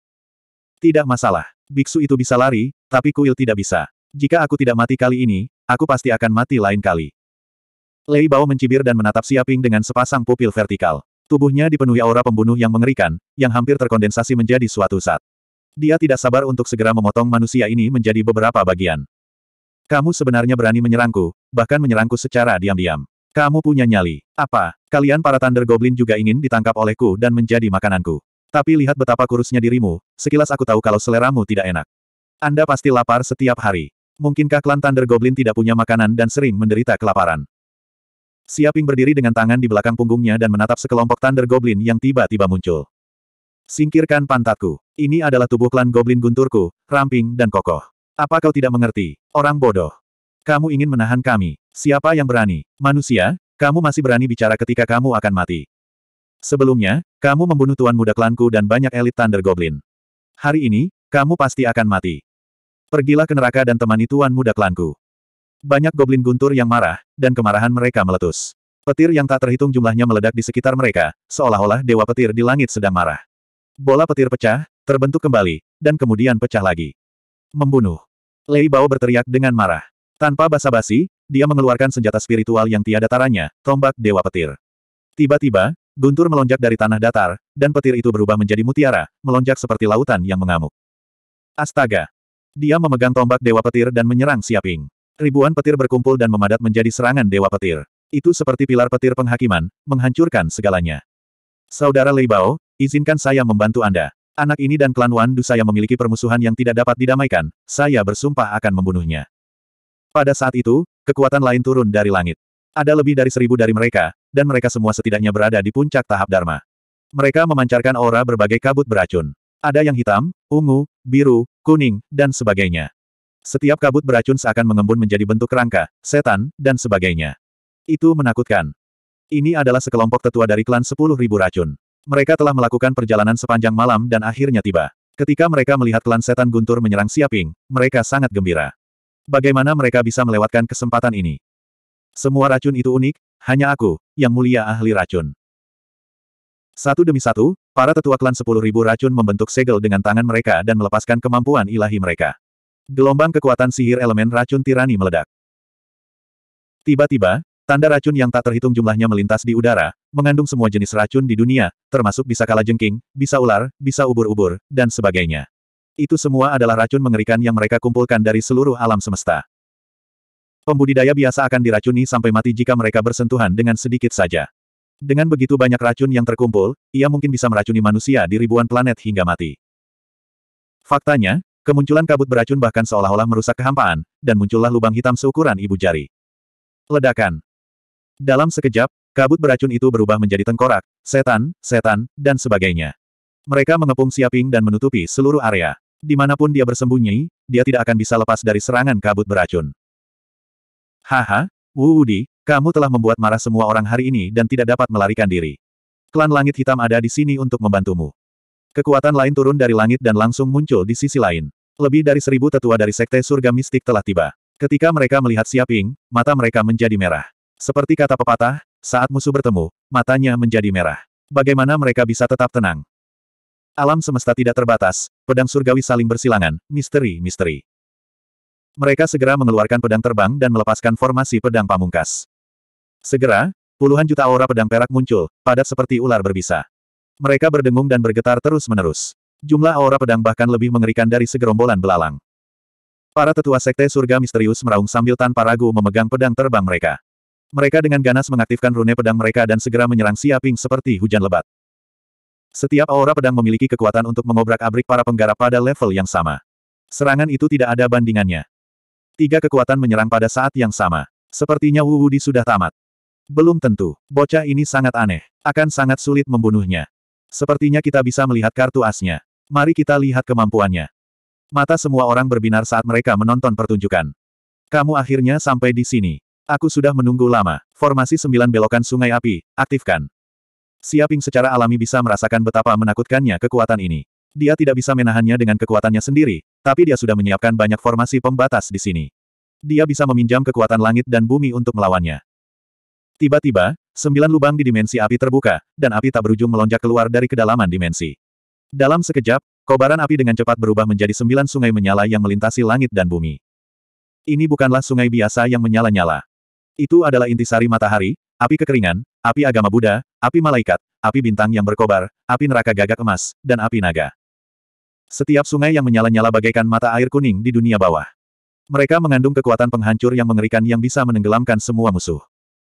Tidak masalah. Biksu itu bisa lari, tapi kuil tidak bisa. Jika aku tidak mati kali ini, aku pasti akan mati lain kali. Lei Bao mencibir dan menatap Siaping dengan sepasang pupil vertikal. Tubuhnya dipenuhi aura pembunuh yang mengerikan, yang hampir terkondensasi menjadi suatu zat. Dia tidak sabar untuk segera memotong manusia ini menjadi beberapa bagian. Kamu sebenarnya berani menyerangku, bahkan menyerangku secara diam-diam. Kamu punya nyali. Apa, kalian para Thunder Goblin juga ingin ditangkap olehku dan menjadi makananku? Tapi lihat betapa kurusnya dirimu, sekilas aku tahu kalau seleramu tidak enak. Anda pasti lapar setiap hari. Mungkinkah klan Thunder Goblin tidak punya makanan dan sering menderita kelaparan? Siaping berdiri dengan tangan di belakang punggungnya dan menatap sekelompok Thunder Goblin yang tiba-tiba muncul. Singkirkan pantatku. Ini adalah tubuh klan Goblin gunturku, ramping dan kokoh. Apa kau tidak mengerti? Orang bodoh. Kamu ingin menahan kami. Siapa yang berani? Manusia, kamu masih berani bicara ketika kamu akan mati. Sebelumnya, kamu membunuh tuan muda klanku dan banyak elit Thunder Goblin. Hari ini, kamu pasti akan mati. Pergilah ke neraka dan temani tuan muda klanku. Banyak goblin guntur yang marah, dan kemarahan mereka meletus. Petir yang tak terhitung jumlahnya meledak di sekitar mereka, seolah-olah dewa petir di langit sedang marah. Bola petir pecah, terbentuk kembali, dan kemudian pecah lagi. Membunuh. Lei Bao berteriak dengan marah. Tanpa basa-basi, dia mengeluarkan senjata spiritual yang tiada taranya, tombak Dewa Petir. Tiba-tiba, Guntur melonjak dari tanah datar, dan petir itu berubah menjadi mutiara, melonjak seperti lautan yang mengamuk. Astaga! Dia memegang tombak Dewa Petir dan menyerang Siaping. Ribuan petir berkumpul dan memadat menjadi serangan Dewa Petir. Itu seperti pilar petir penghakiman, menghancurkan segalanya. Saudara Lei Bao, izinkan saya membantu Anda. Anak ini dan klan Wan Du saya memiliki permusuhan yang tidak dapat didamaikan, saya bersumpah akan membunuhnya. Pada saat itu, kekuatan lain turun dari langit. Ada lebih dari seribu dari mereka, dan mereka semua setidaknya berada di puncak tahap Dharma. Mereka memancarkan aura berbagai kabut beracun. Ada yang hitam, ungu, biru, kuning, dan sebagainya. Setiap kabut beracun seakan mengembun menjadi bentuk kerangka, setan, dan sebagainya. Itu menakutkan. Ini adalah sekelompok tetua dari klan 10.000 racun. Mereka telah melakukan perjalanan sepanjang malam dan akhirnya tiba. Ketika mereka melihat klan setan guntur menyerang Siaping, mereka sangat gembira. Bagaimana mereka bisa melewatkan kesempatan ini? Semua racun itu unik, hanya aku, yang mulia ahli racun. Satu demi satu, para tetua klan sepuluh ribu racun membentuk segel dengan tangan mereka dan melepaskan kemampuan ilahi mereka. Gelombang kekuatan sihir elemen racun tirani meledak. Tiba-tiba, tanda racun yang tak terhitung jumlahnya melintas di udara, mengandung semua jenis racun di dunia, termasuk bisa kala jengking, bisa ular, bisa ubur-ubur, dan sebagainya. Itu semua adalah racun mengerikan yang mereka kumpulkan dari seluruh alam semesta. Pembudidaya biasa akan diracuni sampai mati jika mereka bersentuhan dengan sedikit saja. Dengan begitu banyak racun yang terkumpul, ia mungkin bisa meracuni manusia di ribuan planet hingga mati. Faktanya, kemunculan kabut beracun bahkan seolah-olah merusak kehampaan, dan muncullah lubang hitam seukuran ibu jari. Ledakan. Dalam sekejap, kabut beracun itu berubah menjadi tengkorak, setan, setan, dan sebagainya. Mereka mengepung Siaping dan menutupi seluruh area. Dimanapun dia bersembunyi, dia tidak akan bisa lepas dari serangan kabut beracun. Haha, Wuudi, kamu telah membuat marah semua orang hari ini dan tidak dapat melarikan diri. Klan Langit Hitam ada di sini untuk membantumu. Kekuatan lain turun dari langit dan langsung muncul di sisi lain. Lebih dari seribu tetua dari Sekte Surga Mistik telah tiba. Ketika mereka melihat Siaping, mata mereka menjadi merah. Seperti kata pepatah, saat musuh bertemu, matanya menjadi merah. Bagaimana mereka bisa tetap tenang? Alam semesta tidak terbatas, pedang surgawi saling bersilangan, misteri-misteri. Mereka segera mengeluarkan pedang terbang dan melepaskan formasi pedang pamungkas. Segera, puluhan juta aura pedang perak muncul, padat seperti ular berbisa. Mereka berdengung dan bergetar terus-menerus. Jumlah aura pedang bahkan lebih mengerikan dari segerombolan belalang. Para tetua sekte surga misterius meraung sambil tanpa ragu memegang pedang terbang mereka. Mereka dengan ganas mengaktifkan rune pedang mereka dan segera menyerang Siaping seperti hujan lebat. Setiap aura pedang memiliki kekuatan untuk mengobrak-abrik para penggarap pada level yang sama. Serangan itu tidak ada bandingannya. Tiga kekuatan menyerang pada saat yang sama. Sepertinya Wu Wudi sudah tamat. Belum tentu, bocah ini sangat aneh. Akan sangat sulit membunuhnya. Sepertinya kita bisa melihat kartu asnya. Mari kita lihat kemampuannya. Mata semua orang berbinar saat mereka menonton pertunjukan. Kamu akhirnya sampai di sini. Aku sudah menunggu lama. Formasi sembilan belokan sungai api, aktifkan. Siaping secara alami bisa merasakan betapa menakutkannya kekuatan ini. Dia tidak bisa menahannya dengan kekuatannya sendiri, tapi dia sudah menyiapkan banyak formasi pembatas di sini. Dia bisa meminjam kekuatan langit dan bumi untuk melawannya. Tiba-tiba, sembilan lubang di dimensi api terbuka, dan api tak berujung melonjak keluar dari kedalaman dimensi. Dalam sekejap, kobaran api dengan cepat berubah menjadi sembilan sungai menyala yang melintasi langit dan bumi. Ini bukanlah sungai biasa yang menyala-nyala. Itu adalah intisari matahari, api kekeringan, api agama Buddha, api malaikat, api bintang yang berkobar, api neraka gagak emas, dan api naga. Setiap sungai yang menyala-nyala bagaikan mata air kuning di dunia bawah. Mereka mengandung kekuatan penghancur yang mengerikan yang bisa menenggelamkan semua musuh.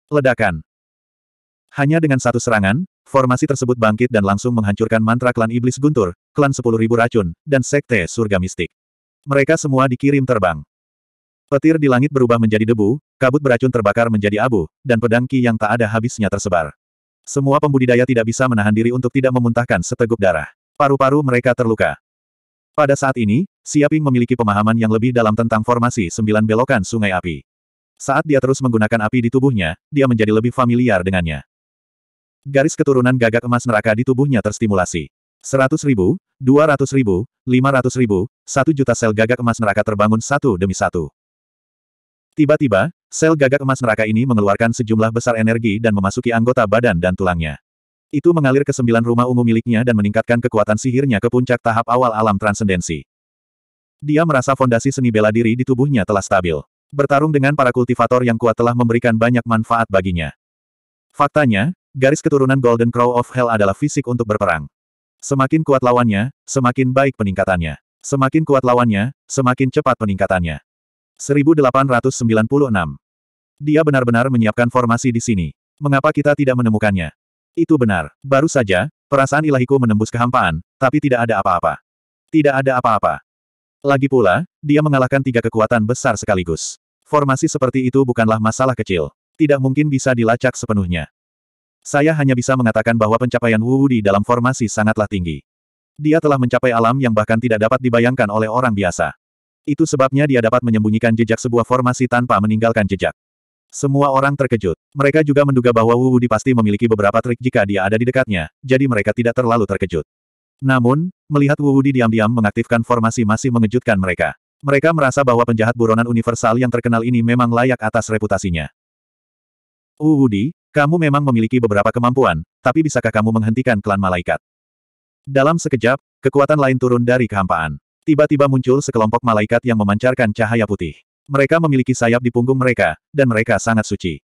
Ledakan. Hanya dengan satu serangan, formasi tersebut bangkit dan langsung menghancurkan mantra klan iblis guntur, klan 10.000 racun, dan sekte surga mistik. Mereka semua dikirim terbang. Petir di langit berubah menjadi debu, kabut beracun terbakar menjadi abu, dan pedang ki yang tak ada habisnya tersebar. Semua pembudidaya tidak bisa menahan diri untuk tidak memuntahkan seteguk darah. Paru-paru mereka terluka. Pada saat ini, Siaping memiliki pemahaman yang lebih dalam tentang formasi sembilan belokan sungai api. Saat dia terus menggunakan api di tubuhnya, dia menjadi lebih familiar dengannya. Garis keturunan gagak emas neraka di tubuhnya terstimulasi. 100 ribu, 200 ribu, 500 ribu, 1 juta sel gagak emas neraka terbangun satu demi satu. Tiba-tiba, sel gagak emas neraka ini mengeluarkan sejumlah besar energi dan memasuki anggota badan dan tulangnya. Itu mengalir ke sembilan rumah ungu miliknya dan meningkatkan kekuatan sihirnya ke puncak tahap awal alam transendensi. Dia merasa fondasi seni bela diri di tubuhnya telah stabil. Bertarung dengan para kultivator yang kuat telah memberikan banyak manfaat baginya. Faktanya, garis keturunan Golden Crow of Hell adalah fisik untuk berperang. Semakin kuat lawannya, semakin baik peningkatannya. Semakin kuat lawannya, semakin cepat peningkatannya. 1896. Dia benar-benar menyiapkan formasi di sini. Mengapa kita tidak menemukannya? Itu benar. Baru saja, perasaan ilahiku menembus kehampaan, tapi tidak ada apa-apa. Tidak ada apa-apa. Lagi pula, dia mengalahkan tiga kekuatan besar sekaligus. Formasi seperti itu bukanlah masalah kecil. Tidak mungkin bisa dilacak sepenuhnya. Saya hanya bisa mengatakan bahwa pencapaian Wu di dalam formasi sangatlah tinggi. Dia telah mencapai alam yang bahkan tidak dapat dibayangkan oleh orang biasa. Itu sebabnya dia dapat menyembunyikan jejak sebuah formasi tanpa meninggalkan jejak. Semua orang terkejut. Mereka juga menduga bahwa Wu Wudi pasti memiliki beberapa trik jika dia ada di dekatnya, jadi mereka tidak terlalu terkejut. Namun, melihat Wu Wudi diam-diam mengaktifkan formasi masih mengejutkan mereka. Mereka merasa bahwa penjahat buronan universal yang terkenal ini memang layak atas reputasinya. Wu Wudi, kamu memang memiliki beberapa kemampuan, tapi bisakah kamu menghentikan klan malaikat? Dalam sekejap, kekuatan lain turun dari kehampaan. Tiba-tiba muncul sekelompok malaikat yang memancarkan cahaya putih. Mereka memiliki sayap di punggung mereka, dan mereka sangat suci.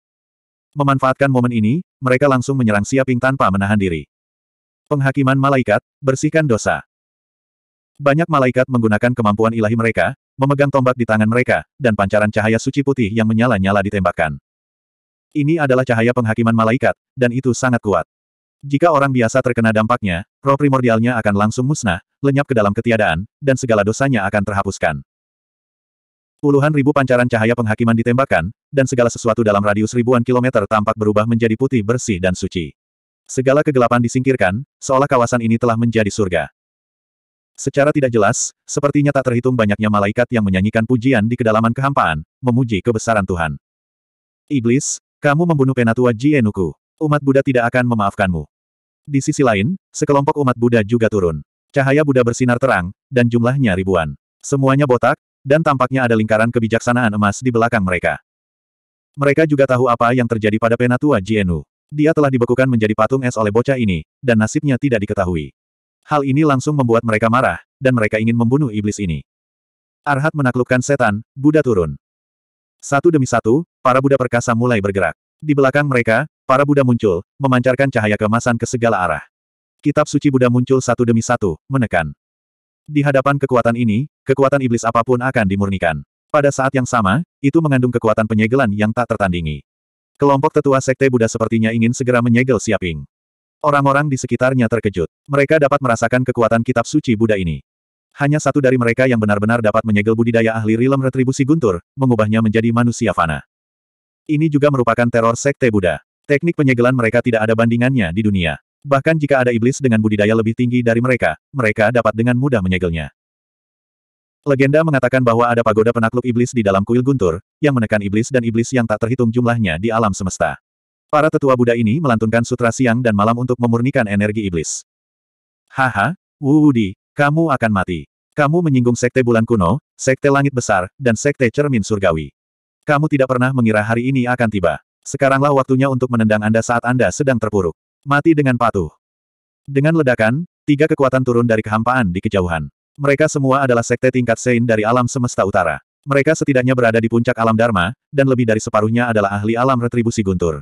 Memanfaatkan momen ini, mereka langsung menyerang Siaping tanpa menahan diri. Penghakiman malaikat, bersihkan dosa. Banyak malaikat menggunakan kemampuan ilahi mereka, memegang tombak di tangan mereka, dan pancaran cahaya suci putih yang menyala-nyala ditembakkan. Ini adalah cahaya penghakiman malaikat, dan itu sangat kuat. Jika orang biasa terkena dampaknya, roh primordialnya akan langsung musnah, lenyap ke dalam ketiadaan, dan segala dosanya akan terhapuskan. Puluhan ribu pancaran cahaya penghakiman ditembakkan, dan segala sesuatu dalam radius ribuan kilometer tampak berubah menjadi putih bersih dan suci. Segala kegelapan disingkirkan, seolah kawasan ini telah menjadi surga. Secara tidak jelas, sepertinya tak terhitung banyaknya malaikat yang menyanyikan pujian di kedalaman kehampaan, memuji kebesaran Tuhan. Iblis, kamu membunuh penatua Jienuku. Umat Buddha tidak akan memaafkanmu. Di sisi lain, sekelompok umat Buddha juga turun. Cahaya Buddha bersinar terang, dan jumlahnya ribuan. Semuanya botak, dan tampaknya ada lingkaran kebijaksanaan emas di belakang mereka. Mereka juga tahu apa yang terjadi pada penatua Jienu. Dia telah dibekukan menjadi patung es oleh bocah ini, dan nasibnya tidak diketahui. Hal ini langsung membuat mereka marah, dan mereka ingin membunuh iblis ini. Arhat menaklukkan setan, Buddha turun. Satu demi satu, para Buddha perkasa mulai bergerak. Di belakang mereka, para Buddha muncul, memancarkan cahaya kemasan ke segala arah. Kitab suci Buddha muncul satu demi satu, menekan. Di hadapan kekuatan ini, kekuatan iblis apapun akan dimurnikan. Pada saat yang sama, itu mengandung kekuatan penyegelan yang tak tertandingi. Kelompok tetua sekte Buddha sepertinya ingin segera menyegel Siaping. Orang-orang di sekitarnya terkejut. Mereka dapat merasakan kekuatan kitab suci Buddha ini. Hanya satu dari mereka yang benar-benar dapat menyegel budidaya ahli rilem retribusi guntur, mengubahnya menjadi manusia fana. Ini juga merupakan teror sekte Buddha. Teknik penyegelan mereka tidak ada bandingannya di dunia. Bahkan jika ada iblis dengan budidaya lebih tinggi dari mereka, mereka dapat dengan mudah menyegelnya. Legenda mengatakan bahwa ada pagoda penakluk iblis di dalam kuil guntur, yang menekan iblis dan iblis yang tak terhitung jumlahnya di alam semesta. Para tetua Buddha ini melantunkan sutra siang dan malam untuk memurnikan energi iblis. Haha, Wudi, kamu akan mati. Kamu menyinggung sekte bulan kuno, sekte langit besar, dan sekte cermin surgawi. Kamu tidak pernah mengira hari ini akan tiba. Sekaranglah waktunya untuk menendang Anda saat Anda sedang terpuruk. Mati dengan patuh. Dengan ledakan, tiga kekuatan turun dari kehampaan di kejauhan. Mereka semua adalah sekte tingkat Sein dari alam semesta utara. Mereka setidaknya berada di puncak alam Dharma, dan lebih dari separuhnya adalah ahli alam retribusi guntur.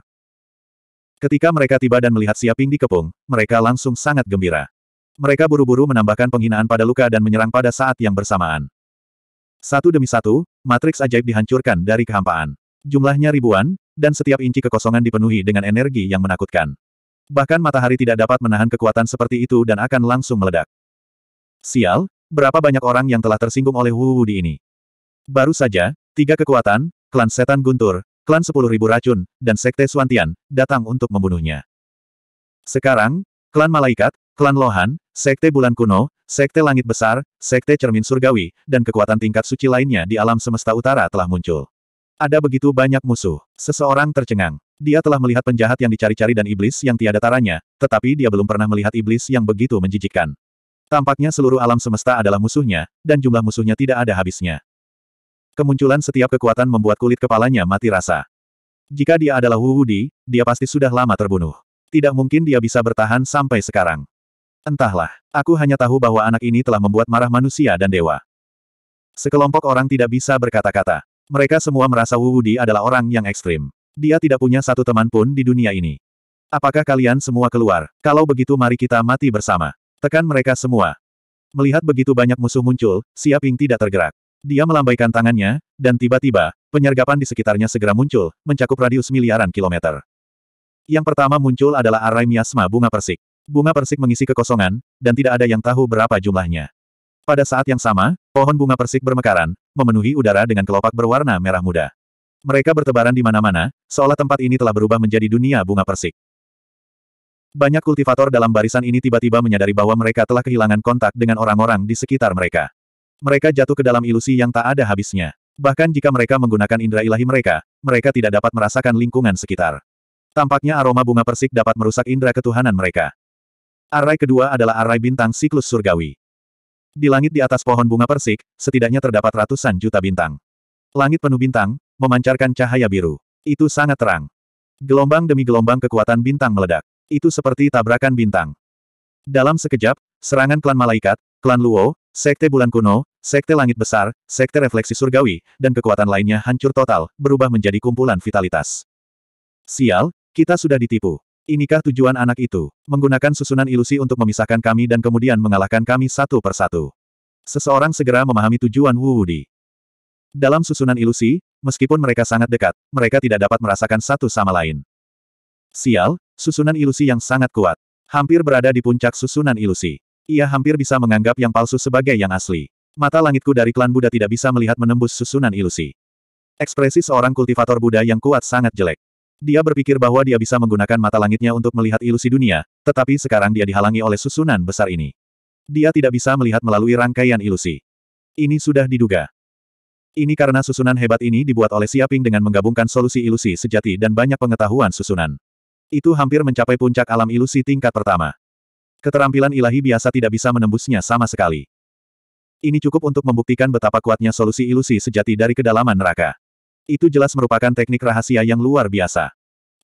Ketika mereka tiba dan melihat Siaping dikepung, mereka langsung sangat gembira. Mereka buru-buru menambahkan penghinaan pada luka dan menyerang pada saat yang bersamaan. Satu demi satu, matriks ajaib dihancurkan dari kehampaan. Jumlahnya ribuan, dan setiap inci kekosongan dipenuhi dengan energi yang menakutkan bahkan matahari tidak dapat menahan kekuatan seperti itu dan akan langsung meledak. Sial, berapa banyak orang yang telah tersinggung oleh Wu Wu di ini. Baru saja, tiga kekuatan, klan setan guntur, klan sepuluh ribu racun, dan sekte Suantian, datang untuk membunuhnya. Sekarang, klan malaikat, klan lohan, sekte bulan kuno, sekte langit besar, sekte cermin surgawi, dan kekuatan tingkat suci lainnya di alam semesta utara telah muncul. Ada begitu banyak musuh, seseorang tercengang. Dia telah melihat penjahat yang dicari-cari dan iblis yang tiada taranya, tetapi dia belum pernah melihat iblis yang begitu menjijikkan. Tampaknya seluruh alam semesta adalah musuhnya, dan jumlah musuhnya tidak ada habisnya. Kemunculan setiap kekuatan membuat kulit kepalanya mati rasa. Jika dia adalah Wu Wudi, dia pasti sudah lama terbunuh. Tidak mungkin dia bisa bertahan sampai sekarang. Entahlah, aku hanya tahu bahwa anak ini telah membuat marah manusia dan dewa. Sekelompok orang tidak bisa berkata-kata. Mereka semua merasa Wu Wudi adalah orang yang ekstrim. Dia tidak punya satu teman pun di dunia ini. Apakah kalian semua keluar? Kalau begitu mari kita mati bersama. Tekan mereka semua. Melihat begitu banyak musuh muncul, Siaping tidak tergerak. Dia melambaikan tangannya, dan tiba-tiba, penyergapan di sekitarnya segera muncul, mencakup radius miliaran kilometer. Yang pertama muncul adalah arai miasma bunga persik. Bunga persik mengisi kekosongan, dan tidak ada yang tahu berapa jumlahnya. Pada saat yang sama, pohon bunga persik bermekaran, memenuhi udara dengan kelopak berwarna merah muda. Mereka bertebaran di mana-mana, seolah tempat ini telah berubah menjadi dunia bunga persik. Banyak kultivator dalam barisan ini tiba-tiba menyadari bahwa mereka telah kehilangan kontak dengan orang-orang di sekitar mereka. Mereka jatuh ke dalam ilusi yang tak ada habisnya. Bahkan jika mereka menggunakan indera ilahi mereka, mereka tidak dapat merasakan lingkungan sekitar. Tampaknya aroma bunga persik dapat merusak indera ketuhanan mereka. Arai kedua adalah arai bintang siklus surgawi. Di langit di atas pohon bunga persik, setidaknya terdapat ratusan juta bintang. Langit penuh bintang, memancarkan cahaya biru. Itu sangat terang. Gelombang demi gelombang kekuatan bintang meledak. Itu seperti tabrakan bintang. Dalam sekejap, serangan klan malaikat, klan Luo, sekte bulan kuno, sekte langit besar, sekte refleksi surgawi, dan kekuatan lainnya hancur total, berubah menjadi kumpulan vitalitas. Sial, kita sudah ditipu. Inikah tujuan anak itu? Menggunakan susunan ilusi untuk memisahkan kami dan kemudian mengalahkan kami satu persatu. Seseorang segera memahami tujuan Wu Wudi. Dalam susunan ilusi, Meskipun mereka sangat dekat, mereka tidak dapat merasakan satu sama lain. Sial, susunan ilusi yang sangat kuat. Hampir berada di puncak susunan ilusi. Ia hampir bisa menganggap yang palsu sebagai yang asli. Mata langitku dari klan Buddha tidak bisa melihat menembus susunan ilusi. Ekspresi seorang kultivator Buddha yang kuat sangat jelek. Dia berpikir bahwa dia bisa menggunakan mata langitnya untuk melihat ilusi dunia, tetapi sekarang dia dihalangi oleh susunan besar ini. Dia tidak bisa melihat melalui rangkaian ilusi. Ini sudah diduga. Ini karena susunan hebat ini dibuat oleh Siaping dengan menggabungkan solusi ilusi sejati dan banyak pengetahuan susunan. Itu hampir mencapai puncak alam ilusi tingkat pertama. Keterampilan ilahi biasa tidak bisa menembusnya sama sekali. Ini cukup untuk membuktikan betapa kuatnya solusi ilusi sejati dari kedalaman neraka. Itu jelas merupakan teknik rahasia yang luar biasa.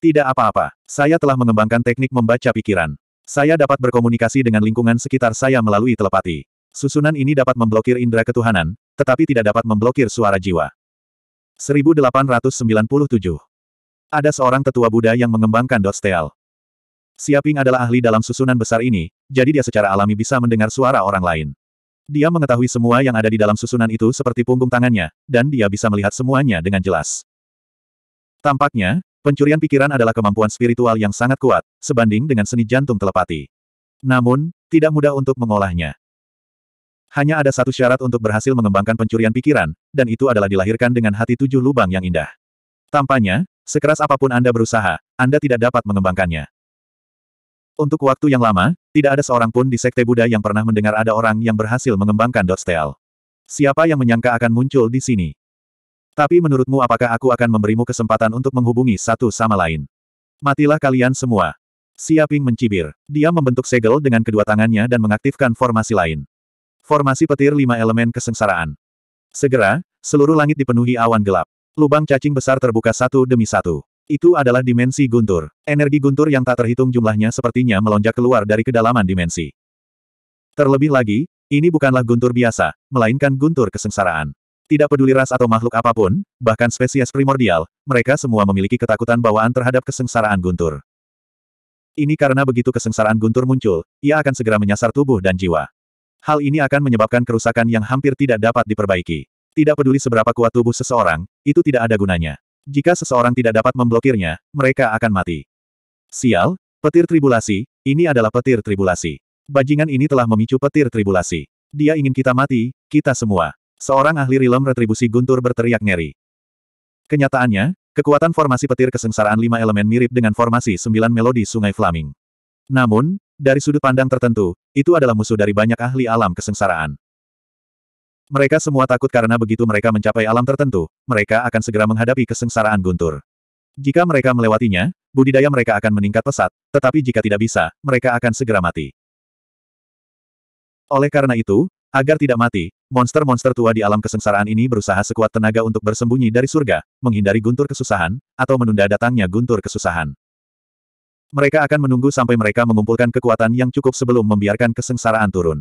Tidak apa-apa, saya telah mengembangkan teknik membaca pikiran. Saya dapat berkomunikasi dengan lingkungan sekitar saya melalui telepati. Susunan ini dapat memblokir indera ketuhanan, tetapi tidak dapat memblokir suara jiwa. 1897 Ada seorang tetua Buddha yang mengembangkan dot Dosteal. Siaping adalah ahli dalam susunan besar ini, jadi dia secara alami bisa mendengar suara orang lain. Dia mengetahui semua yang ada di dalam susunan itu seperti punggung tangannya, dan dia bisa melihat semuanya dengan jelas. Tampaknya, pencurian pikiran adalah kemampuan spiritual yang sangat kuat, sebanding dengan seni jantung telepati. Namun, tidak mudah untuk mengolahnya. Hanya ada satu syarat untuk berhasil mengembangkan pencurian pikiran, dan itu adalah dilahirkan dengan hati tujuh lubang yang indah. Tampaknya, sekeras apapun Anda berusaha, Anda tidak dapat mengembangkannya. Untuk waktu yang lama, tidak ada seorang pun di Sekte Buddha yang pernah mendengar ada orang yang berhasil mengembangkan Dostel. Siapa yang menyangka akan muncul di sini? Tapi menurutmu apakah aku akan memberimu kesempatan untuk menghubungi satu sama lain? Matilah kalian semua. Siaping mencibir. Dia membentuk segel dengan kedua tangannya dan mengaktifkan formasi lain. Formasi petir lima elemen kesengsaraan. Segera, seluruh langit dipenuhi awan gelap. Lubang cacing besar terbuka satu demi satu. Itu adalah dimensi guntur. Energi guntur yang tak terhitung jumlahnya sepertinya melonjak keluar dari kedalaman dimensi. Terlebih lagi, ini bukanlah guntur biasa, melainkan guntur kesengsaraan. Tidak peduli ras atau makhluk apapun, bahkan spesies primordial, mereka semua memiliki ketakutan bawaan terhadap kesengsaraan guntur. Ini karena begitu kesengsaraan guntur muncul, ia akan segera menyasar tubuh dan jiwa. Hal ini akan menyebabkan kerusakan yang hampir tidak dapat diperbaiki. Tidak peduli seberapa kuat tubuh seseorang, itu tidak ada gunanya. Jika seseorang tidak dapat memblokirnya, mereka akan mati. Sial, petir tribulasi, ini adalah petir tribulasi. Bajingan ini telah memicu petir tribulasi. Dia ingin kita mati, kita semua. Seorang ahli rilem retribusi guntur berteriak ngeri. Kenyataannya, kekuatan formasi petir kesengsaraan lima elemen mirip dengan formasi sembilan melodi Sungai Flaming. Namun, dari sudut pandang tertentu, itu adalah musuh dari banyak ahli alam kesengsaraan. Mereka semua takut karena begitu mereka mencapai alam tertentu, mereka akan segera menghadapi kesengsaraan guntur. Jika mereka melewatinya, budidaya mereka akan meningkat pesat, tetapi jika tidak bisa, mereka akan segera mati. Oleh karena itu, agar tidak mati, monster-monster tua di alam kesengsaraan ini berusaha sekuat tenaga untuk bersembunyi dari surga, menghindari guntur kesusahan, atau menunda datangnya guntur kesusahan. Mereka akan menunggu sampai mereka mengumpulkan kekuatan yang cukup sebelum membiarkan kesengsaraan turun.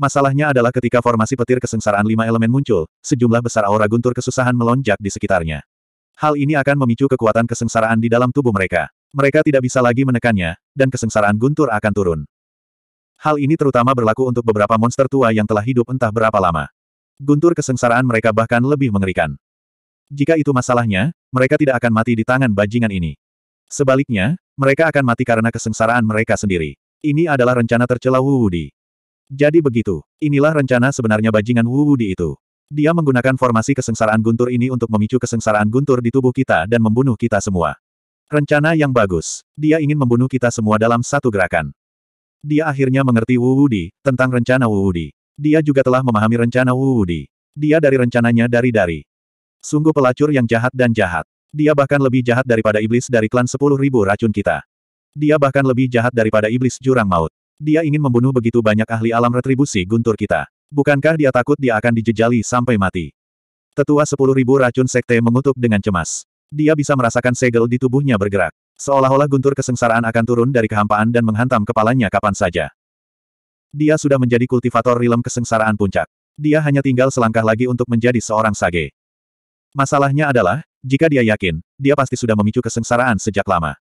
Masalahnya adalah ketika formasi petir kesengsaraan lima elemen muncul, sejumlah besar aura guntur kesusahan melonjak di sekitarnya. Hal ini akan memicu kekuatan kesengsaraan di dalam tubuh mereka. Mereka tidak bisa lagi menekannya, dan kesengsaraan guntur akan turun. Hal ini terutama berlaku untuk beberapa monster tua yang telah hidup entah berapa lama. Guntur kesengsaraan mereka bahkan lebih mengerikan. Jika itu masalahnya, mereka tidak akan mati di tangan bajingan ini. Sebaliknya, mereka akan mati karena kesengsaraan mereka sendiri. Ini adalah rencana tercela Wu Wudi. Jadi begitu, inilah rencana sebenarnya bajingan Wu Wudi itu. Dia menggunakan formasi kesengsaraan guntur ini untuk memicu kesengsaraan guntur di tubuh kita dan membunuh kita semua. Rencana yang bagus. Dia ingin membunuh kita semua dalam satu gerakan. Dia akhirnya mengerti Wu Wudi tentang rencana Wu Wudi. Dia juga telah memahami rencana Wu Wudi. Dia dari rencananya dari-dari. Sungguh pelacur yang jahat dan jahat. Dia bahkan lebih jahat daripada iblis dari klan sepuluh ribu racun kita. Dia bahkan lebih jahat daripada iblis jurang maut. Dia ingin membunuh begitu banyak ahli alam retribusi guntur kita. Bukankah dia takut dia akan dijejali sampai mati? Tetua sepuluh ribu racun sekte mengutuk dengan cemas. Dia bisa merasakan segel di tubuhnya bergerak. Seolah-olah guntur kesengsaraan akan turun dari kehampaan dan menghantam kepalanya kapan saja. Dia sudah menjadi kultivator rilem kesengsaraan puncak. Dia hanya tinggal selangkah lagi untuk menjadi seorang sage. Masalahnya adalah, jika dia yakin, dia pasti sudah memicu kesengsaraan sejak lama.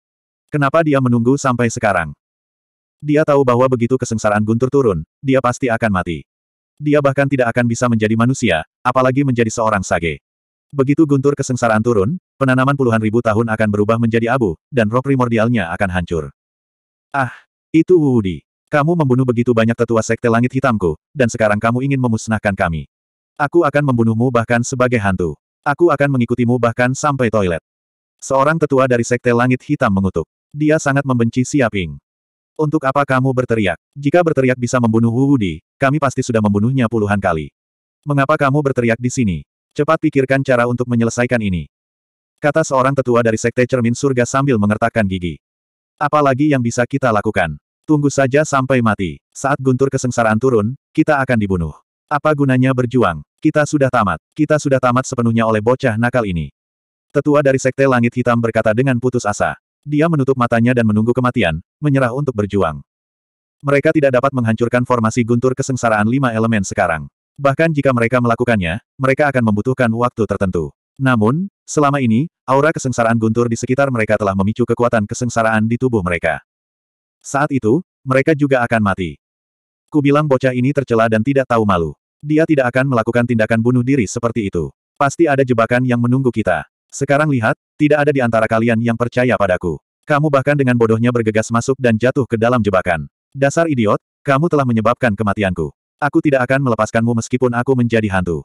Kenapa dia menunggu sampai sekarang? Dia tahu bahwa begitu kesengsaraan guntur turun, dia pasti akan mati. Dia bahkan tidak akan bisa menjadi manusia, apalagi menjadi seorang sage. Begitu guntur kesengsaraan turun, penanaman puluhan ribu tahun akan berubah menjadi abu, dan roh primordialnya akan hancur. Ah, itu Wudi. Kamu membunuh begitu banyak tetua sekte langit hitamku, dan sekarang kamu ingin memusnahkan kami. Aku akan membunuhmu bahkan sebagai hantu. Aku akan mengikutimu bahkan sampai toilet. Seorang tetua dari Sekte Langit Hitam mengutuk. Dia sangat membenci Siaping. Untuk apa kamu berteriak? Jika berteriak bisa membunuh Wu Wudi, kami pasti sudah membunuhnya puluhan kali. Mengapa kamu berteriak di sini? Cepat pikirkan cara untuk menyelesaikan ini. Kata seorang tetua dari Sekte Cermin Surga sambil mengertakkan gigi. Apalagi yang bisa kita lakukan? Tunggu saja sampai mati. Saat guntur kesengsaraan turun, kita akan dibunuh. Apa gunanya berjuang? Kita sudah tamat. Kita sudah tamat sepenuhnya oleh bocah nakal ini. Tetua dari Sekte Langit Hitam berkata dengan putus asa. Dia menutup matanya dan menunggu kematian, menyerah untuk berjuang. Mereka tidak dapat menghancurkan formasi guntur kesengsaraan lima elemen sekarang. Bahkan jika mereka melakukannya, mereka akan membutuhkan waktu tertentu. Namun, selama ini, aura kesengsaraan guntur di sekitar mereka telah memicu kekuatan kesengsaraan di tubuh mereka. Saat itu, mereka juga akan mati. Ku bilang bocah ini tercela dan tidak tahu malu. Dia tidak akan melakukan tindakan bunuh diri seperti itu. Pasti ada jebakan yang menunggu kita. Sekarang lihat, tidak ada di antara kalian yang percaya padaku. Kamu bahkan dengan bodohnya bergegas masuk dan jatuh ke dalam jebakan. Dasar idiot, kamu telah menyebabkan kematianku. Aku tidak akan melepaskanmu meskipun aku menjadi hantu.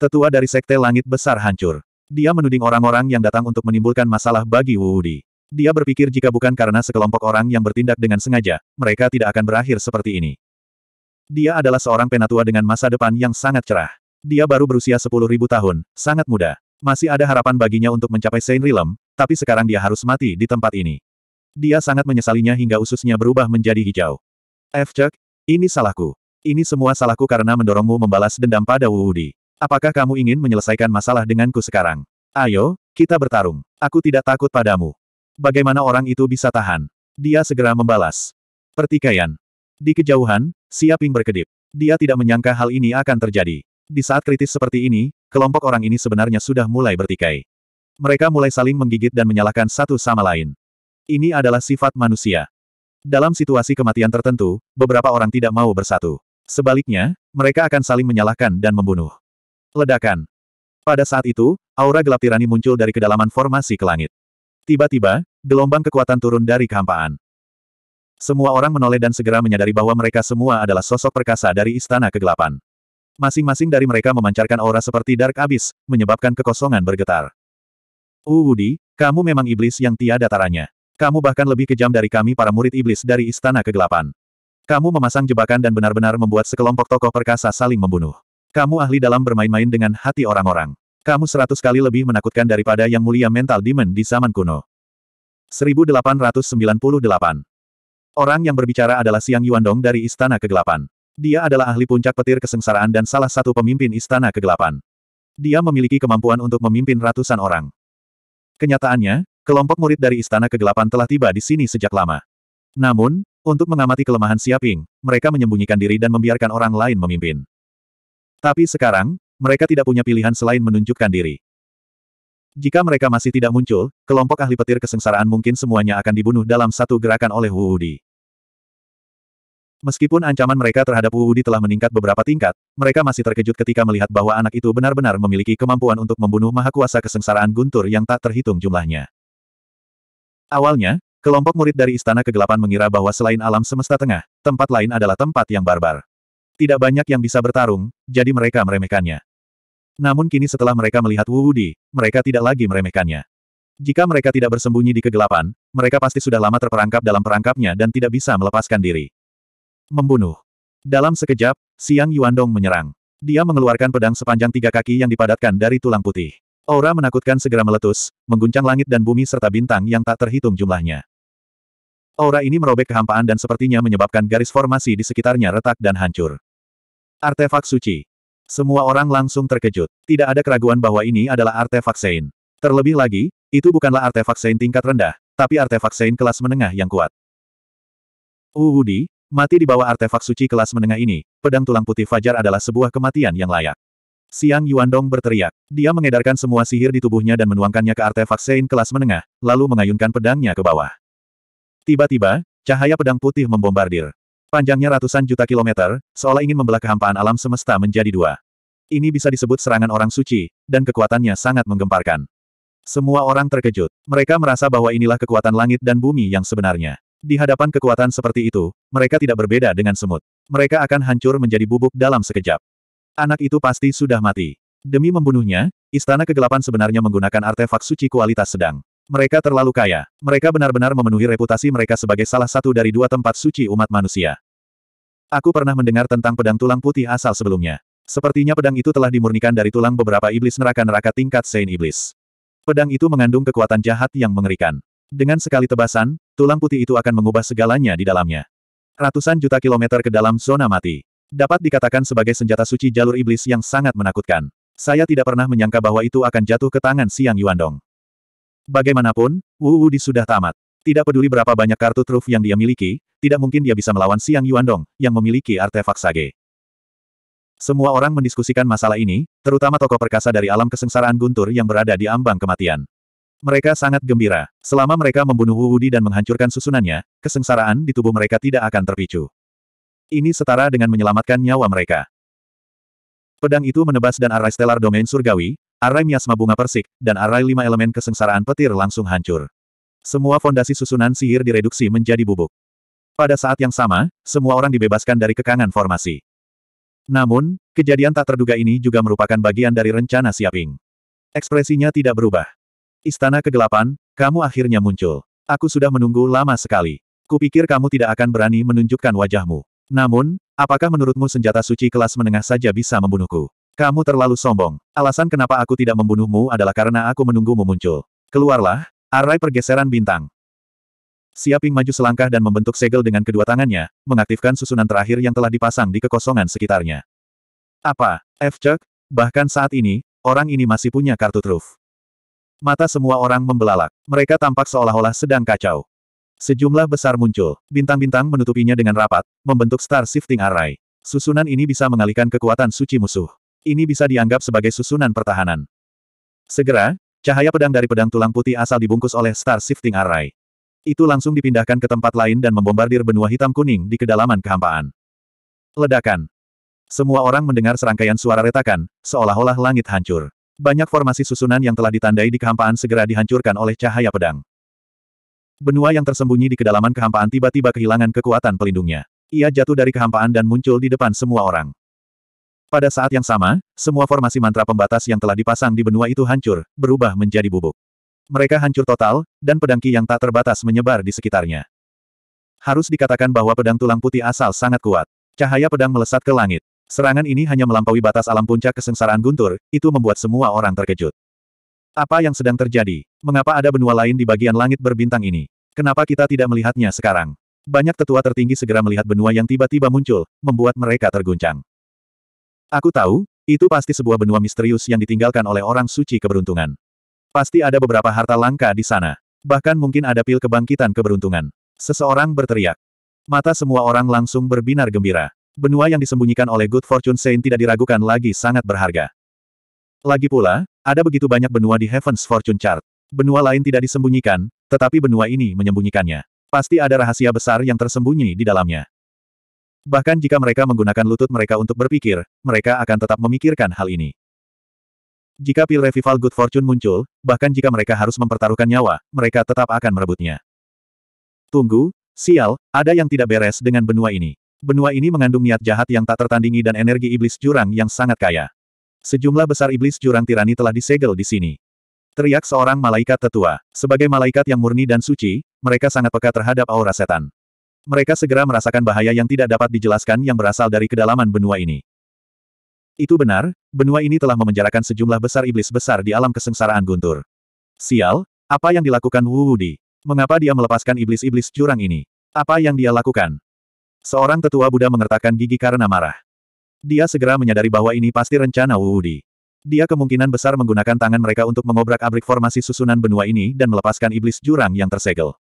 Tetua dari Sekte Langit Besar hancur. Dia menuding orang-orang yang datang untuk menimbulkan masalah bagi Wuudi. Dia berpikir jika bukan karena sekelompok orang yang bertindak dengan sengaja, mereka tidak akan berakhir seperti ini. Dia adalah seorang penatua dengan masa depan yang sangat cerah. Dia baru berusia 10.000 tahun, sangat muda. Masih ada harapan baginya untuk mencapai Saint Rilem, tapi sekarang dia harus mati di tempat ini. Dia sangat menyesalinya hingga ususnya berubah menjadi hijau. F. Chuck, ini salahku. Ini semua salahku karena mendorongmu membalas dendam pada Wu Wudi. Apakah kamu ingin menyelesaikan masalah denganku sekarang? Ayo, kita bertarung. Aku tidak takut padamu. Bagaimana orang itu bisa tahan? Dia segera membalas. Pertikaian. Di kejauhan, Siaping berkedip. Dia tidak menyangka hal ini akan terjadi. Di saat kritis seperti ini, kelompok orang ini sebenarnya sudah mulai bertikai. Mereka mulai saling menggigit dan menyalahkan satu sama lain. Ini adalah sifat manusia. Dalam situasi kematian tertentu, beberapa orang tidak mau bersatu. Sebaliknya, mereka akan saling menyalahkan dan membunuh. Ledakan. Pada saat itu, aura gelap tirani muncul dari kedalaman formasi ke langit. Tiba-tiba, gelombang kekuatan turun dari kehampaan. Semua orang menoleh dan segera menyadari bahwa mereka semua adalah sosok perkasa dari Istana Kegelapan. Masing-masing dari mereka memancarkan aura seperti Dark Abyss, menyebabkan kekosongan bergetar. Uudi, kamu memang iblis yang tiada taranya. Kamu bahkan lebih kejam dari kami para murid iblis dari Istana Kegelapan. Kamu memasang jebakan dan benar-benar membuat sekelompok tokoh perkasa saling membunuh. Kamu ahli dalam bermain-main dengan hati orang-orang. Kamu seratus kali lebih menakutkan daripada yang mulia mental demon di zaman kuno. 1898 Orang yang berbicara adalah Siang Yuandong dari Istana Kegelapan. Dia adalah ahli puncak petir kesengsaraan dan salah satu pemimpin Istana Kegelapan. Dia memiliki kemampuan untuk memimpin ratusan orang. Kenyataannya, kelompok murid dari Istana Kegelapan telah tiba di sini sejak lama. Namun, untuk mengamati kelemahan Siaping, mereka menyembunyikan diri dan membiarkan orang lain memimpin. Tapi sekarang, mereka tidak punya pilihan selain menunjukkan diri. Jika mereka masih tidak muncul, kelompok ahli petir kesengsaraan mungkin semuanya akan dibunuh dalam satu gerakan oleh Wuudi. Meskipun ancaman mereka terhadap Wuudi telah meningkat beberapa tingkat, mereka masih terkejut ketika melihat bahwa anak itu benar-benar memiliki kemampuan untuk membunuh mahakuasa kesengsaraan guntur yang tak terhitung jumlahnya. Awalnya, kelompok murid dari Istana Kegelapan mengira bahwa selain alam semesta tengah, tempat lain adalah tempat yang barbar. Tidak banyak yang bisa bertarung, jadi mereka meremehkannya. Namun kini setelah mereka melihat Wu Wudi, mereka tidak lagi meremehkannya. Jika mereka tidak bersembunyi di kegelapan, mereka pasti sudah lama terperangkap dalam perangkapnya dan tidak bisa melepaskan diri. Membunuh. Dalam sekejap, Siang Yuandong menyerang. Dia mengeluarkan pedang sepanjang tiga kaki yang dipadatkan dari tulang putih. Aura menakutkan segera meletus, mengguncang langit dan bumi serta bintang yang tak terhitung jumlahnya. Aura ini merobek kehampaan dan sepertinya menyebabkan garis formasi di sekitarnya retak dan hancur. Artefak suci. Semua orang langsung terkejut. Tidak ada keraguan bahwa ini adalah artefak Sein. Terlebih lagi, itu bukanlah artefak Sein tingkat rendah, tapi artefak Sein kelas menengah yang kuat. Uhudi, mati di bawah artefak suci kelas menengah ini, pedang tulang putih fajar adalah sebuah kematian yang layak. Siang Yuandong berteriak. Dia mengedarkan semua sihir di tubuhnya dan menuangkannya ke artefak Sein kelas menengah, lalu mengayunkan pedangnya ke bawah. Tiba-tiba, cahaya pedang putih membombardir. Panjangnya ratusan juta kilometer, seolah ingin membelah kehampaan alam semesta menjadi dua. Ini bisa disebut serangan orang suci, dan kekuatannya sangat menggemparkan. Semua orang terkejut. Mereka merasa bahwa inilah kekuatan langit dan bumi yang sebenarnya. Di hadapan kekuatan seperti itu, mereka tidak berbeda dengan semut. Mereka akan hancur menjadi bubuk dalam sekejap. Anak itu pasti sudah mati. Demi membunuhnya, Istana Kegelapan sebenarnya menggunakan artefak suci kualitas sedang. Mereka terlalu kaya. Mereka benar-benar memenuhi reputasi mereka sebagai salah satu dari dua tempat suci umat manusia. Aku pernah mendengar tentang pedang tulang putih asal sebelumnya. Sepertinya pedang itu telah dimurnikan dari tulang beberapa iblis neraka-neraka tingkat Saint Iblis. Pedang itu mengandung kekuatan jahat yang mengerikan. Dengan sekali tebasan, tulang putih itu akan mengubah segalanya di dalamnya. Ratusan juta kilometer ke dalam zona mati. Dapat dikatakan sebagai senjata suci jalur iblis yang sangat menakutkan. Saya tidak pernah menyangka bahwa itu akan jatuh ke tangan Siang Yuandong. Bagaimanapun, Wu Wudi sudah tamat. Tidak peduli berapa banyak kartu truf yang dia miliki, tidak mungkin dia bisa melawan Siang Yuan Dong yang memiliki artefak sage. Semua orang mendiskusikan masalah ini, terutama tokoh perkasa dari alam kesengsaraan Guntur yang berada di ambang kematian. Mereka sangat gembira. Selama mereka membunuh Wu Wudi dan menghancurkan susunannya, kesengsaraan di tubuh mereka tidak akan terpicu. Ini setara dengan menyelamatkan nyawa mereka. Pedang itu menebas dan arai stellar domain surgawi, Array miasma bunga persik, dan array lima elemen kesengsaraan petir langsung hancur. Semua fondasi susunan sihir direduksi menjadi bubuk. Pada saat yang sama, semua orang dibebaskan dari kekangan formasi. Namun, kejadian tak terduga ini juga merupakan bagian dari rencana Siaping. Ekspresinya tidak berubah. Istana kegelapan, kamu akhirnya muncul. Aku sudah menunggu lama sekali. Kupikir kamu tidak akan berani menunjukkan wajahmu. Namun, apakah menurutmu senjata suci kelas menengah saja bisa membunuhku? Kamu terlalu sombong. Alasan kenapa aku tidak membunuhmu adalah karena aku menunggumu muncul. Keluarlah, arai pergeseran bintang. Siaping maju selangkah dan membentuk segel dengan kedua tangannya, mengaktifkan susunan terakhir yang telah dipasang di kekosongan sekitarnya. Apa, F. Chuck? Bahkan saat ini, orang ini masih punya kartu truf. Mata semua orang membelalak. Mereka tampak seolah-olah sedang kacau. Sejumlah besar muncul. Bintang-bintang menutupinya dengan rapat, membentuk star shifting array. Susunan ini bisa mengalihkan kekuatan suci musuh. Ini bisa dianggap sebagai susunan pertahanan. Segera, cahaya pedang dari pedang tulang putih asal dibungkus oleh Star Shifting Array. Itu langsung dipindahkan ke tempat lain dan membombardir benua hitam kuning di kedalaman kehampaan. Ledakan. Semua orang mendengar serangkaian suara retakan, seolah-olah langit hancur. Banyak formasi susunan yang telah ditandai di kehampaan segera dihancurkan oleh cahaya pedang. Benua yang tersembunyi di kedalaman kehampaan tiba-tiba kehilangan kekuatan pelindungnya. Ia jatuh dari kehampaan dan muncul di depan semua orang. Pada saat yang sama, semua formasi mantra pembatas yang telah dipasang di benua itu hancur, berubah menjadi bubuk. Mereka hancur total, dan pedangki yang tak terbatas menyebar di sekitarnya. Harus dikatakan bahwa pedang tulang putih asal sangat kuat. Cahaya pedang melesat ke langit. Serangan ini hanya melampaui batas alam puncak kesengsaraan guntur, itu membuat semua orang terkejut. Apa yang sedang terjadi? Mengapa ada benua lain di bagian langit berbintang ini? Kenapa kita tidak melihatnya sekarang? Banyak tetua tertinggi segera melihat benua yang tiba-tiba muncul, membuat mereka terguncang. Aku tahu, itu pasti sebuah benua misterius yang ditinggalkan oleh orang suci keberuntungan. Pasti ada beberapa harta langka di sana. Bahkan mungkin ada pil kebangkitan keberuntungan. Seseorang berteriak. Mata semua orang langsung berbinar gembira. Benua yang disembunyikan oleh Good Fortune Saint tidak diragukan lagi sangat berharga. Lagi pula, ada begitu banyak benua di Heaven's Fortune Chart. Benua lain tidak disembunyikan, tetapi benua ini menyembunyikannya. Pasti ada rahasia besar yang tersembunyi di dalamnya. Bahkan jika mereka menggunakan lutut mereka untuk berpikir, mereka akan tetap memikirkan hal ini. Jika pil revival good fortune muncul, bahkan jika mereka harus mempertaruhkan nyawa, mereka tetap akan merebutnya. Tunggu, sial, ada yang tidak beres dengan benua ini. Benua ini mengandung niat jahat yang tak tertandingi dan energi iblis jurang yang sangat kaya. Sejumlah besar iblis jurang tirani telah disegel di sini. Teriak seorang malaikat tetua. Sebagai malaikat yang murni dan suci, mereka sangat peka terhadap aura setan. Mereka segera merasakan bahaya yang tidak dapat dijelaskan yang berasal dari kedalaman benua ini. Itu benar, benua ini telah memenjarakan sejumlah besar iblis besar di alam kesengsaraan guntur. Sial, apa yang dilakukan Wu Wudi? Mengapa dia melepaskan iblis-iblis curang ini? Apa yang dia lakukan? Seorang tetua Buddha mengertakkan gigi karena marah. Dia segera menyadari bahwa ini pasti rencana Wu Wudi. Dia kemungkinan besar menggunakan tangan mereka untuk mengobrak-abrik formasi susunan benua ini dan melepaskan iblis jurang yang tersegel.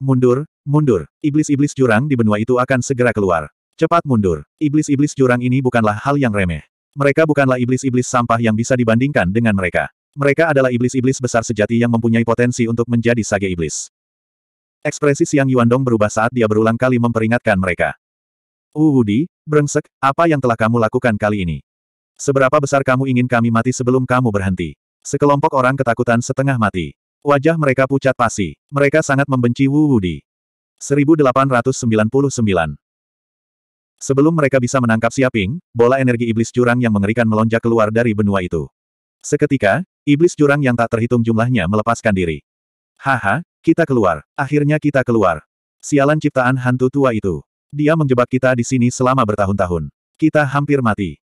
Mundur, mundur. Iblis-iblis jurang di benua itu akan segera keluar. Cepat mundur. Iblis-iblis jurang ini bukanlah hal yang remeh. Mereka bukanlah iblis-iblis sampah yang bisa dibandingkan dengan mereka. Mereka adalah iblis-iblis besar sejati yang mempunyai potensi untuk menjadi sage iblis. Ekspresi Siang Yuandong berubah saat dia berulang kali memperingatkan mereka. Uwudi, brengsek, apa yang telah kamu lakukan kali ini? Seberapa besar kamu ingin kami mati sebelum kamu berhenti? Sekelompok orang ketakutan setengah mati. Wajah mereka pucat pasi. Mereka sangat membenci Wu Wudi. 1899 Sebelum mereka bisa menangkap Siaping, bola energi iblis curang yang mengerikan melonjak keluar dari benua itu. Seketika, iblis curang yang tak terhitung jumlahnya melepaskan diri. Haha, kita keluar. Akhirnya kita keluar. Sialan ciptaan hantu tua itu. Dia menjebak kita di sini selama bertahun-tahun. Kita hampir mati.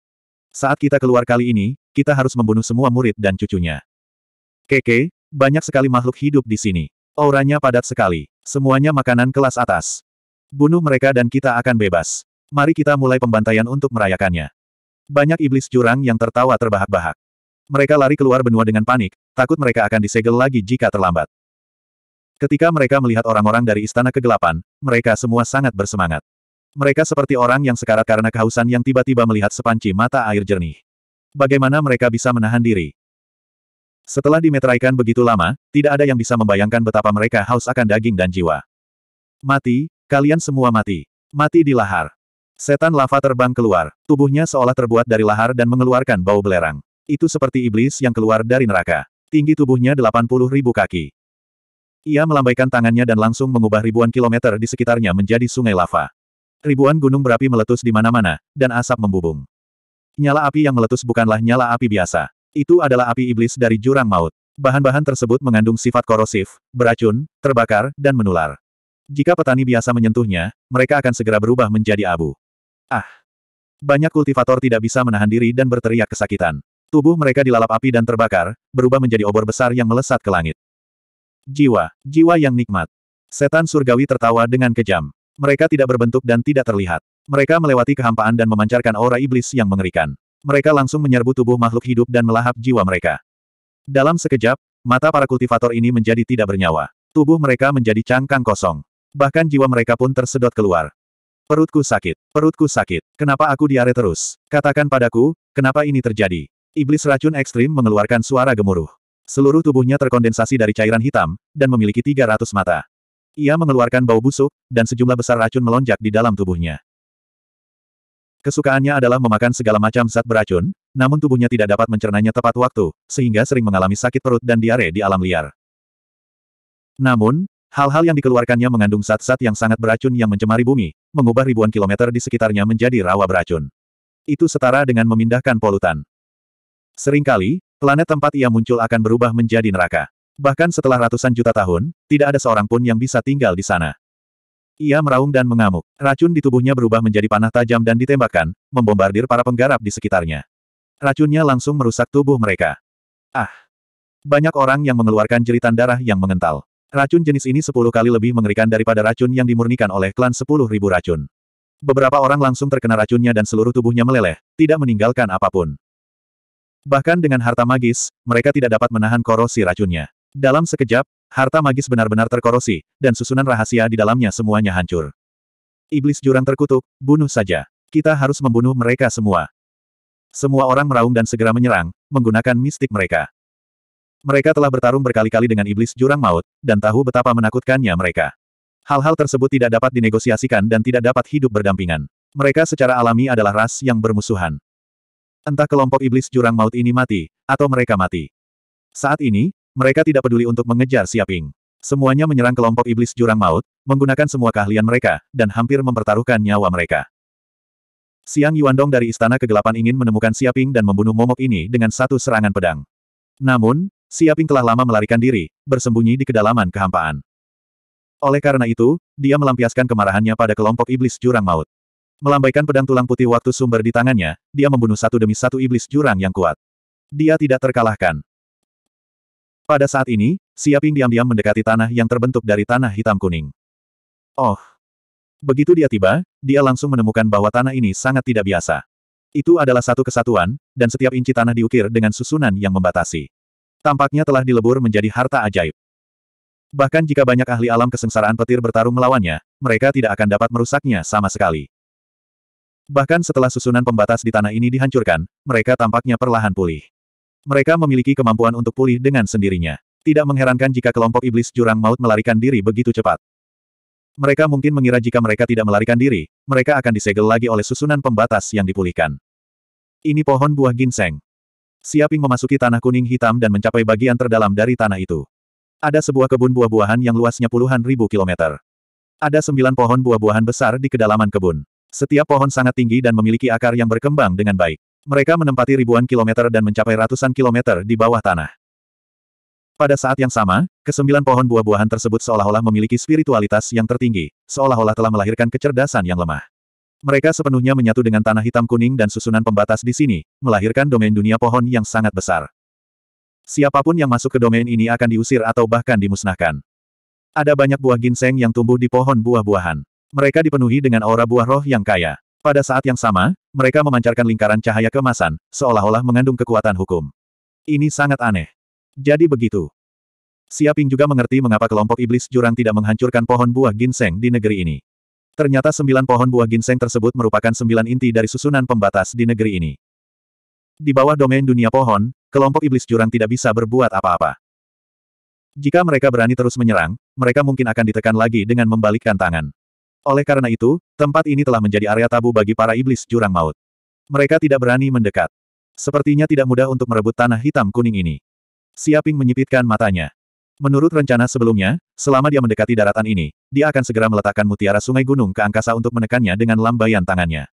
Saat kita keluar kali ini, kita harus membunuh semua murid dan cucunya. Keke, banyak sekali makhluk hidup di sini. Auranya padat sekali. Semuanya makanan kelas atas. Bunuh mereka dan kita akan bebas. Mari kita mulai pembantaian untuk merayakannya. Banyak iblis curang yang tertawa terbahak-bahak. Mereka lari keluar benua dengan panik, takut mereka akan disegel lagi jika terlambat. Ketika mereka melihat orang-orang dari Istana Kegelapan, mereka semua sangat bersemangat. Mereka seperti orang yang sekarat karena kehausan yang tiba-tiba melihat sepanci mata air jernih. Bagaimana mereka bisa menahan diri? Setelah dimeteraikan begitu lama, tidak ada yang bisa membayangkan betapa mereka haus akan daging dan jiwa. Mati, kalian semua mati. Mati di lahar. Setan lava terbang keluar, tubuhnya seolah terbuat dari lahar dan mengeluarkan bau belerang. Itu seperti iblis yang keluar dari neraka. Tinggi tubuhnya 80 ribu kaki. Ia melambaikan tangannya dan langsung mengubah ribuan kilometer di sekitarnya menjadi sungai lava. Ribuan gunung berapi meletus di mana-mana, dan asap membubung. Nyala api yang meletus bukanlah nyala api biasa. Itu adalah api iblis dari jurang maut. Bahan-bahan tersebut mengandung sifat korosif, beracun, terbakar, dan menular. Jika petani biasa menyentuhnya, mereka akan segera berubah menjadi abu. Ah! Banyak kultivator tidak bisa menahan diri dan berteriak kesakitan. Tubuh mereka dilalap api dan terbakar, berubah menjadi obor besar yang melesat ke langit. Jiwa, jiwa yang nikmat. Setan surgawi tertawa dengan kejam. Mereka tidak berbentuk dan tidak terlihat. Mereka melewati kehampaan dan memancarkan aura iblis yang mengerikan. Mereka langsung menyerbu tubuh makhluk hidup dan melahap jiwa mereka. Dalam sekejap, mata para kultivator ini menjadi tidak bernyawa. Tubuh mereka menjadi cangkang kosong. Bahkan jiwa mereka pun tersedot keluar. Perutku sakit, perutku sakit. Kenapa aku diare terus? Katakan padaku, kenapa ini terjadi? Iblis racun ekstrim mengeluarkan suara gemuruh. Seluruh tubuhnya terkondensasi dari cairan hitam, dan memiliki 300 mata. Ia mengeluarkan bau busuk, dan sejumlah besar racun melonjak di dalam tubuhnya. Kesukaannya adalah memakan segala macam zat beracun, namun tubuhnya tidak dapat mencernanya tepat waktu, sehingga sering mengalami sakit perut dan diare di alam liar. Namun, hal-hal yang dikeluarkannya mengandung zat-zat yang sangat beracun yang mencemari bumi, mengubah ribuan kilometer di sekitarnya menjadi rawa beracun. Itu setara dengan memindahkan polutan. Seringkali, planet tempat ia muncul akan berubah menjadi neraka. Bahkan setelah ratusan juta tahun, tidak ada seorang pun yang bisa tinggal di sana. Ia meraung dan mengamuk. Racun di tubuhnya berubah menjadi panah tajam dan ditembakkan, membombardir para penggarap di sekitarnya. Racunnya langsung merusak tubuh mereka. Ah! Banyak orang yang mengeluarkan jeritan darah yang mengental. Racun jenis ini sepuluh kali lebih mengerikan daripada racun yang dimurnikan oleh klan sepuluh ribu racun. Beberapa orang langsung terkena racunnya dan seluruh tubuhnya meleleh, tidak meninggalkan apapun. Bahkan dengan harta magis, mereka tidak dapat menahan korosi racunnya. Dalam sekejap, Harta magis benar-benar terkorosi, dan susunan rahasia di dalamnya semuanya hancur. Iblis jurang terkutuk, bunuh saja. Kita harus membunuh mereka semua. Semua orang meraung dan segera menyerang, menggunakan mistik mereka. Mereka telah bertarung berkali-kali dengan iblis jurang maut, dan tahu betapa menakutkannya mereka. Hal-hal tersebut tidak dapat dinegosiasikan dan tidak dapat hidup berdampingan. Mereka secara alami adalah ras yang bermusuhan. Entah kelompok iblis jurang maut ini mati, atau mereka mati. Saat ini, mereka tidak peduli untuk mengejar Siaping. Semuanya menyerang kelompok iblis jurang maut, menggunakan semua keahlian mereka, dan hampir mempertaruhkan nyawa mereka. Siang Yuandong dari Istana Kegelapan ingin menemukan Siaping dan membunuh momok ini dengan satu serangan pedang. Namun, Siaping telah lama melarikan diri, bersembunyi di kedalaman kehampaan. Oleh karena itu, dia melampiaskan kemarahannya pada kelompok iblis jurang maut. Melambaikan pedang tulang putih waktu sumber di tangannya, dia membunuh satu demi satu iblis jurang yang kuat. Dia tidak terkalahkan. Pada saat ini, Siaping diam-diam mendekati tanah yang terbentuk dari tanah hitam kuning. Oh! Begitu dia tiba, dia langsung menemukan bahwa tanah ini sangat tidak biasa. Itu adalah satu kesatuan, dan setiap inci tanah diukir dengan susunan yang membatasi. Tampaknya telah dilebur menjadi harta ajaib. Bahkan jika banyak ahli alam kesengsaraan petir bertarung melawannya, mereka tidak akan dapat merusaknya sama sekali. Bahkan setelah susunan pembatas di tanah ini dihancurkan, mereka tampaknya perlahan pulih. Mereka memiliki kemampuan untuk pulih dengan sendirinya. Tidak mengherankan jika kelompok iblis jurang maut melarikan diri begitu cepat. Mereka mungkin mengira jika mereka tidak melarikan diri, mereka akan disegel lagi oleh susunan pembatas yang dipulihkan. Ini pohon buah ginseng. Siaping memasuki tanah kuning hitam dan mencapai bagian terdalam dari tanah itu. Ada sebuah kebun buah-buahan yang luasnya puluhan ribu kilometer. Ada sembilan pohon buah-buahan besar di kedalaman kebun. Setiap pohon sangat tinggi dan memiliki akar yang berkembang dengan baik. Mereka menempati ribuan kilometer dan mencapai ratusan kilometer di bawah tanah. Pada saat yang sama, kesembilan pohon buah-buahan tersebut seolah-olah memiliki spiritualitas yang tertinggi, seolah-olah telah melahirkan kecerdasan yang lemah. Mereka sepenuhnya menyatu dengan tanah hitam kuning dan susunan pembatas di sini, melahirkan domain dunia pohon yang sangat besar. Siapapun yang masuk ke domain ini akan diusir atau bahkan dimusnahkan. Ada banyak buah ginseng yang tumbuh di pohon buah-buahan. Mereka dipenuhi dengan aura buah roh yang kaya. Pada saat yang sama, mereka memancarkan lingkaran cahaya kemasan, seolah-olah mengandung kekuatan hukum. Ini sangat aneh. Jadi begitu. Siaping juga mengerti mengapa kelompok iblis jurang tidak menghancurkan pohon buah ginseng di negeri ini. Ternyata sembilan pohon buah ginseng tersebut merupakan sembilan inti dari susunan pembatas di negeri ini. Di bawah domain dunia pohon, kelompok iblis jurang tidak bisa berbuat apa-apa. Jika mereka berani terus menyerang, mereka mungkin akan ditekan lagi dengan membalikkan tangan. Oleh karena itu, tempat ini telah menjadi area tabu bagi para iblis jurang maut. Mereka tidak berani mendekat. Sepertinya tidak mudah untuk merebut tanah hitam kuning ini. Siaping menyipitkan matanya. Menurut rencana sebelumnya, selama dia mendekati daratan ini, dia akan segera meletakkan mutiara sungai gunung ke angkasa untuk menekannya dengan lambaian tangannya.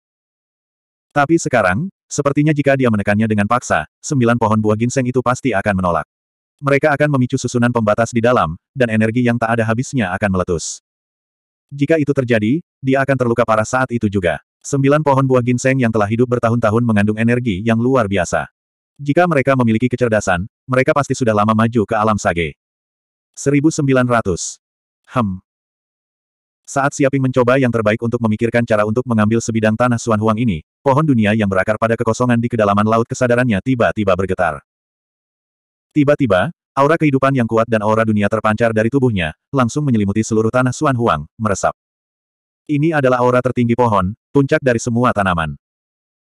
Tapi sekarang, sepertinya jika dia menekannya dengan paksa, sembilan pohon buah ginseng itu pasti akan menolak. Mereka akan memicu susunan pembatas di dalam, dan energi yang tak ada habisnya akan meletus. Jika itu terjadi, dia akan terluka parah saat itu juga. Sembilan pohon buah ginseng yang telah hidup bertahun-tahun mengandung energi yang luar biasa. Jika mereka memiliki kecerdasan, mereka pasti sudah lama maju ke alam sage. 1900. Hem. Saat Siaping mencoba yang terbaik untuk memikirkan cara untuk mengambil sebidang tanah Suan Huang ini, pohon dunia yang berakar pada kekosongan di kedalaman laut kesadarannya tiba-tiba bergetar. Tiba-tiba, Aura kehidupan yang kuat dan aura dunia terpancar dari tubuhnya, langsung menyelimuti seluruh tanah Suan Huang, meresap. Ini adalah aura tertinggi pohon, puncak dari semua tanaman.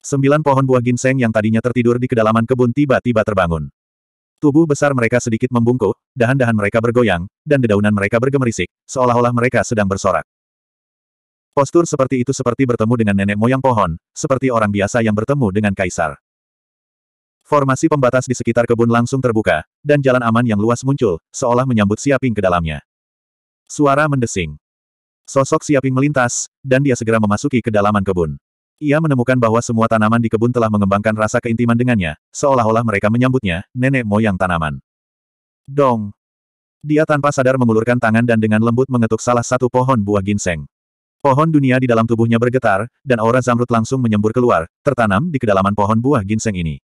Sembilan pohon buah ginseng yang tadinya tertidur di kedalaman kebun tiba-tiba terbangun. Tubuh besar mereka sedikit membungkuk, dahan-dahan mereka bergoyang, dan dedaunan mereka bergemerisik, seolah-olah mereka sedang bersorak. Postur seperti itu seperti bertemu dengan nenek moyang pohon, seperti orang biasa yang bertemu dengan kaisar. Formasi pembatas di sekitar kebun langsung terbuka, dan jalan aman yang luas muncul, seolah menyambut Siaping ke dalamnya. Suara mendesing. Sosok Siaping melintas, dan dia segera memasuki kedalaman kebun. Ia menemukan bahwa semua tanaman di kebun telah mengembangkan rasa keintiman dengannya, seolah-olah mereka menyambutnya, nenek moyang tanaman. Dong! Dia tanpa sadar mengulurkan tangan dan dengan lembut mengetuk salah satu pohon buah ginseng. Pohon dunia di dalam tubuhnya bergetar, dan aura zamrud langsung menyembur keluar, tertanam di kedalaman pohon buah ginseng ini.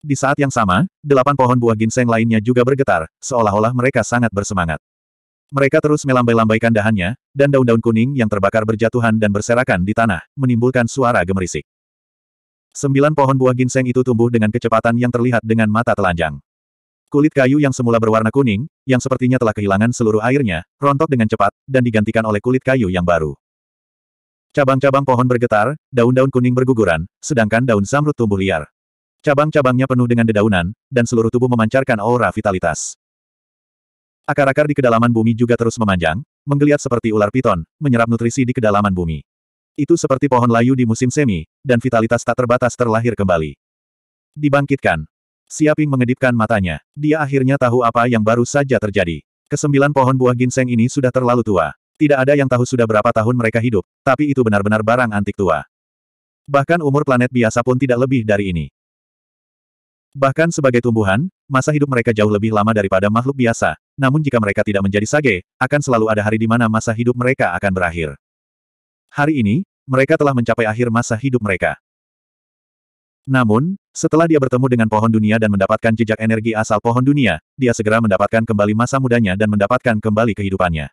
Di saat yang sama, delapan pohon buah ginseng lainnya juga bergetar, seolah-olah mereka sangat bersemangat. Mereka terus melambai-lambaikan dahannya, dan daun-daun kuning yang terbakar berjatuhan dan berserakan di tanah, menimbulkan suara gemerisik. Sembilan pohon buah ginseng itu tumbuh dengan kecepatan yang terlihat dengan mata telanjang. Kulit kayu yang semula berwarna kuning, yang sepertinya telah kehilangan seluruh airnya, rontok dengan cepat, dan digantikan oleh kulit kayu yang baru. Cabang-cabang pohon bergetar, daun-daun kuning berguguran, sedangkan daun zamrud tumbuh liar. Cabang-cabangnya penuh dengan dedaunan, dan seluruh tubuh memancarkan aura vitalitas. Akar-akar di kedalaman bumi juga terus memanjang, menggeliat seperti ular piton, menyerap nutrisi di kedalaman bumi. Itu seperti pohon layu di musim semi, dan vitalitas tak terbatas terlahir kembali. Dibangkitkan. Siaping mengedipkan matanya. Dia akhirnya tahu apa yang baru saja terjadi. Kesembilan pohon buah ginseng ini sudah terlalu tua. Tidak ada yang tahu sudah berapa tahun mereka hidup, tapi itu benar-benar barang antik tua. Bahkan umur planet biasa pun tidak lebih dari ini. Bahkan sebagai tumbuhan, masa hidup mereka jauh lebih lama daripada makhluk biasa, namun jika mereka tidak menjadi sage, akan selalu ada hari di mana masa hidup mereka akan berakhir. Hari ini, mereka telah mencapai akhir masa hidup mereka. Namun, setelah dia bertemu dengan pohon dunia dan mendapatkan jejak energi asal pohon dunia, dia segera mendapatkan kembali masa mudanya dan mendapatkan kembali kehidupannya.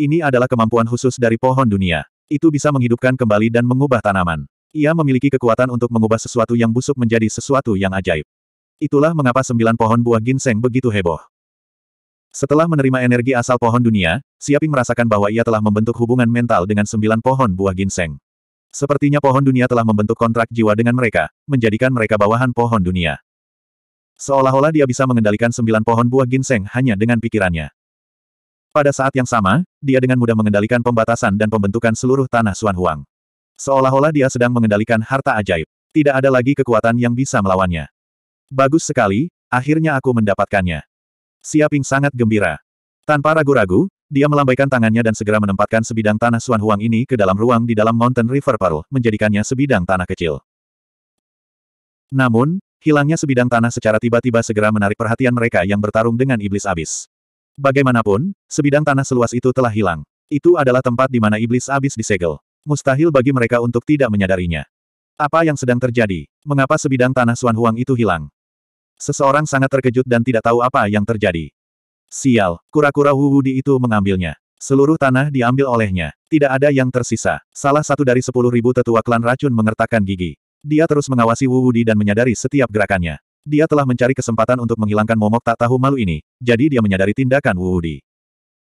Ini adalah kemampuan khusus dari pohon dunia. Itu bisa menghidupkan kembali dan mengubah tanaman. Ia memiliki kekuatan untuk mengubah sesuatu yang busuk menjadi sesuatu yang ajaib. Itulah mengapa sembilan pohon buah ginseng begitu heboh. Setelah menerima energi asal pohon dunia, Siaping merasakan bahwa ia telah membentuk hubungan mental dengan sembilan pohon buah ginseng. Sepertinya pohon dunia telah membentuk kontrak jiwa dengan mereka, menjadikan mereka bawahan pohon dunia. Seolah-olah dia bisa mengendalikan sembilan pohon buah ginseng hanya dengan pikirannya. Pada saat yang sama, dia dengan mudah mengendalikan pembatasan dan pembentukan seluruh tanah Suan Huang. Seolah-olah dia sedang mengendalikan harta ajaib. Tidak ada lagi kekuatan yang bisa melawannya. Bagus sekali, akhirnya aku mendapatkannya. Siaping sangat gembira. Tanpa ragu-ragu, dia melambaikan tangannya dan segera menempatkan sebidang tanah Suan Huang ini ke dalam ruang di dalam Mountain River Pearl, menjadikannya sebidang tanah kecil. Namun, hilangnya sebidang tanah secara tiba-tiba segera menarik perhatian mereka yang bertarung dengan iblis abis. Bagaimanapun, sebidang tanah seluas itu telah hilang. Itu adalah tempat di mana iblis abis disegel. Mustahil bagi mereka untuk tidak menyadarinya. Apa yang sedang terjadi? Mengapa sebidang tanah Suan Huang itu hilang? Seseorang sangat terkejut dan tidak tahu apa yang terjadi. Sial, kura-kura Wu Wuwudi itu mengambilnya. Seluruh tanah diambil olehnya. Tidak ada yang tersisa. Salah satu dari sepuluh ribu tetua klan racun mengertakkan gigi. Dia terus mengawasi Wu Wuwudi dan menyadari setiap gerakannya. Dia telah mencari kesempatan untuk menghilangkan momok tak tahu malu ini, jadi dia menyadari tindakan Wu Wuwudi.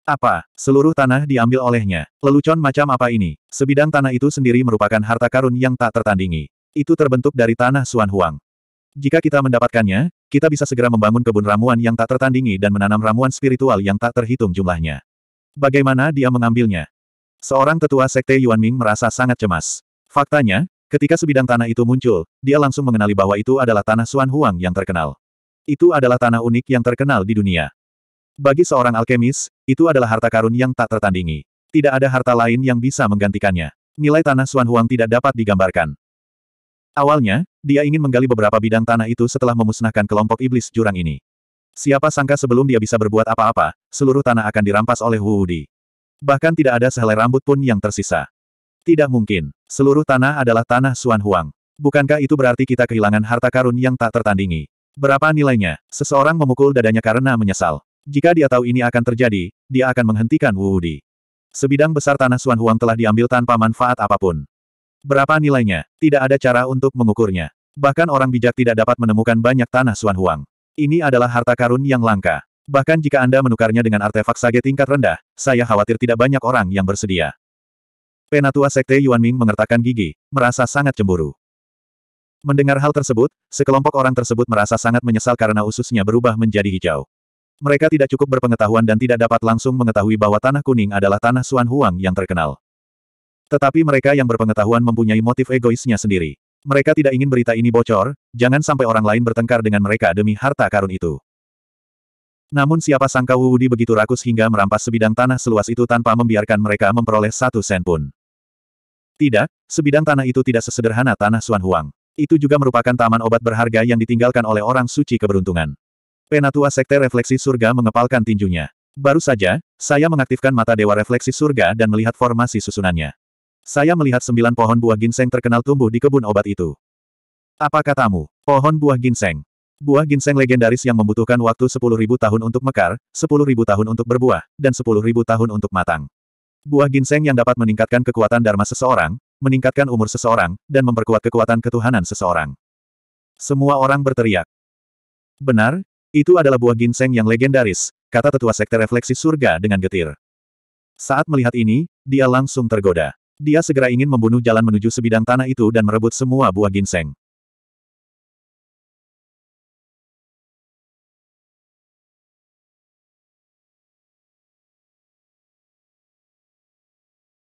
Apa? Seluruh tanah diambil olehnya. Lelucon macam apa ini? Sebidang tanah itu sendiri merupakan harta karun yang tak tertandingi. Itu terbentuk dari tanah Suan Huang. Jika kita mendapatkannya, kita bisa segera membangun kebun ramuan yang tak tertandingi dan menanam ramuan spiritual yang tak terhitung jumlahnya. Bagaimana dia mengambilnya? Seorang tetua sekte Yuan Ming merasa sangat cemas. Faktanya, ketika sebidang tanah itu muncul, dia langsung mengenali bahwa itu adalah tanah Suan Huang yang terkenal. Itu adalah tanah unik yang terkenal di dunia. Bagi seorang alkemis, itu adalah harta karun yang tak tertandingi. Tidak ada harta lain yang bisa menggantikannya. Nilai tanah Suan Huang tidak dapat digambarkan. Awalnya, dia ingin menggali beberapa bidang tanah itu setelah memusnahkan kelompok iblis jurang ini. Siapa sangka sebelum dia bisa berbuat apa-apa, seluruh tanah akan dirampas oleh Di. Bahkan tidak ada sehelai rambut pun yang tersisa. Tidak mungkin. Seluruh tanah adalah tanah Suan Huang. Bukankah itu berarti kita kehilangan harta karun yang tak tertandingi? Berapa nilainya? Seseorang memukul dadanya karena menyesal. Jika dia tahu ini akan terjadi, dia akan menghentikan Wu Di. Sebidang besar tanah Xuan Huang telah diambil tanpa manfaat apapun. Berapa nilainya? Tidak ada cara untuk mengukurnya. Bahkan orang bijak tidak dapat menemukan banyak tanah Xuan Huang. Ini adalah harta karun yang langka. Bahkan jika Anda menukarnya dengan artefak sage tingkat rendah, saya khawatir tidak banyak orang yang bersedia. Penatua Sekte Yuan Ming mengertakkan gigi, merasa sangat cemburu. Mendengar hal tersebut, sekelompok orang tersebut merasa sangat menyesal karena ususnya berubah menjadi hijau. Mereka tidak cukup berpengetahuan dan tidak dapat langsung mengetahui bahwa Tanah Kuning adalah tanah Suan Huang yang terkenal. Tetapi mereka yang berpengetahuan mempunyai motif egoisnya sendiri. Mereka tidak ingin berita ini bocor, jangan sampai orang lain bertengkar dengan mereka demi harta karun itu. Namun siapa sangka Wu Wudi begitu rakus hingga merampas sebidang tanah seluas itu tanpa membiarkan mereka memperoleh satu sen pun. Tidak, sebidang tanah itu tidak sesederhana tanah Suan Huang. Itu juga merupakan taman obat berharga yang ditinggalkan oleh orang suci keberuntungan. Penatua Sekte Refleksi Surga mengepalkan tinjunya. Baru saja, saya mengaktifkan mata Dewa Refleksi Surga dan melihat formasi susunannya. Saya melihat sembilan pohon buah ginseng terkenal tumbuh di kebun obat itu. Apa katamu? Pohon buah ginseng. Buah ginseng legendaris yang membutuhkan waktu 10.000 tahun untuk mekar, 10.000 tahun untuk berbuah, dan 10.000 tahun untuk matang. Buah ginseng yang dapat meningkatkan kekuatan dharma seseorang, meningkatkan umur seseorang, dan memperkuat kekuatan ketuhanan seseorang. Semua orang berteriak. Benar, itu adalah buah ginseng yang legendaris, kata tetua sekte refleksi surga dengan getir. Saat melihat ini, dia langsung tergoda. Dia segera ingin membunuh jalan menuju sebidang tanah itu dan merebut semua buah ginseng.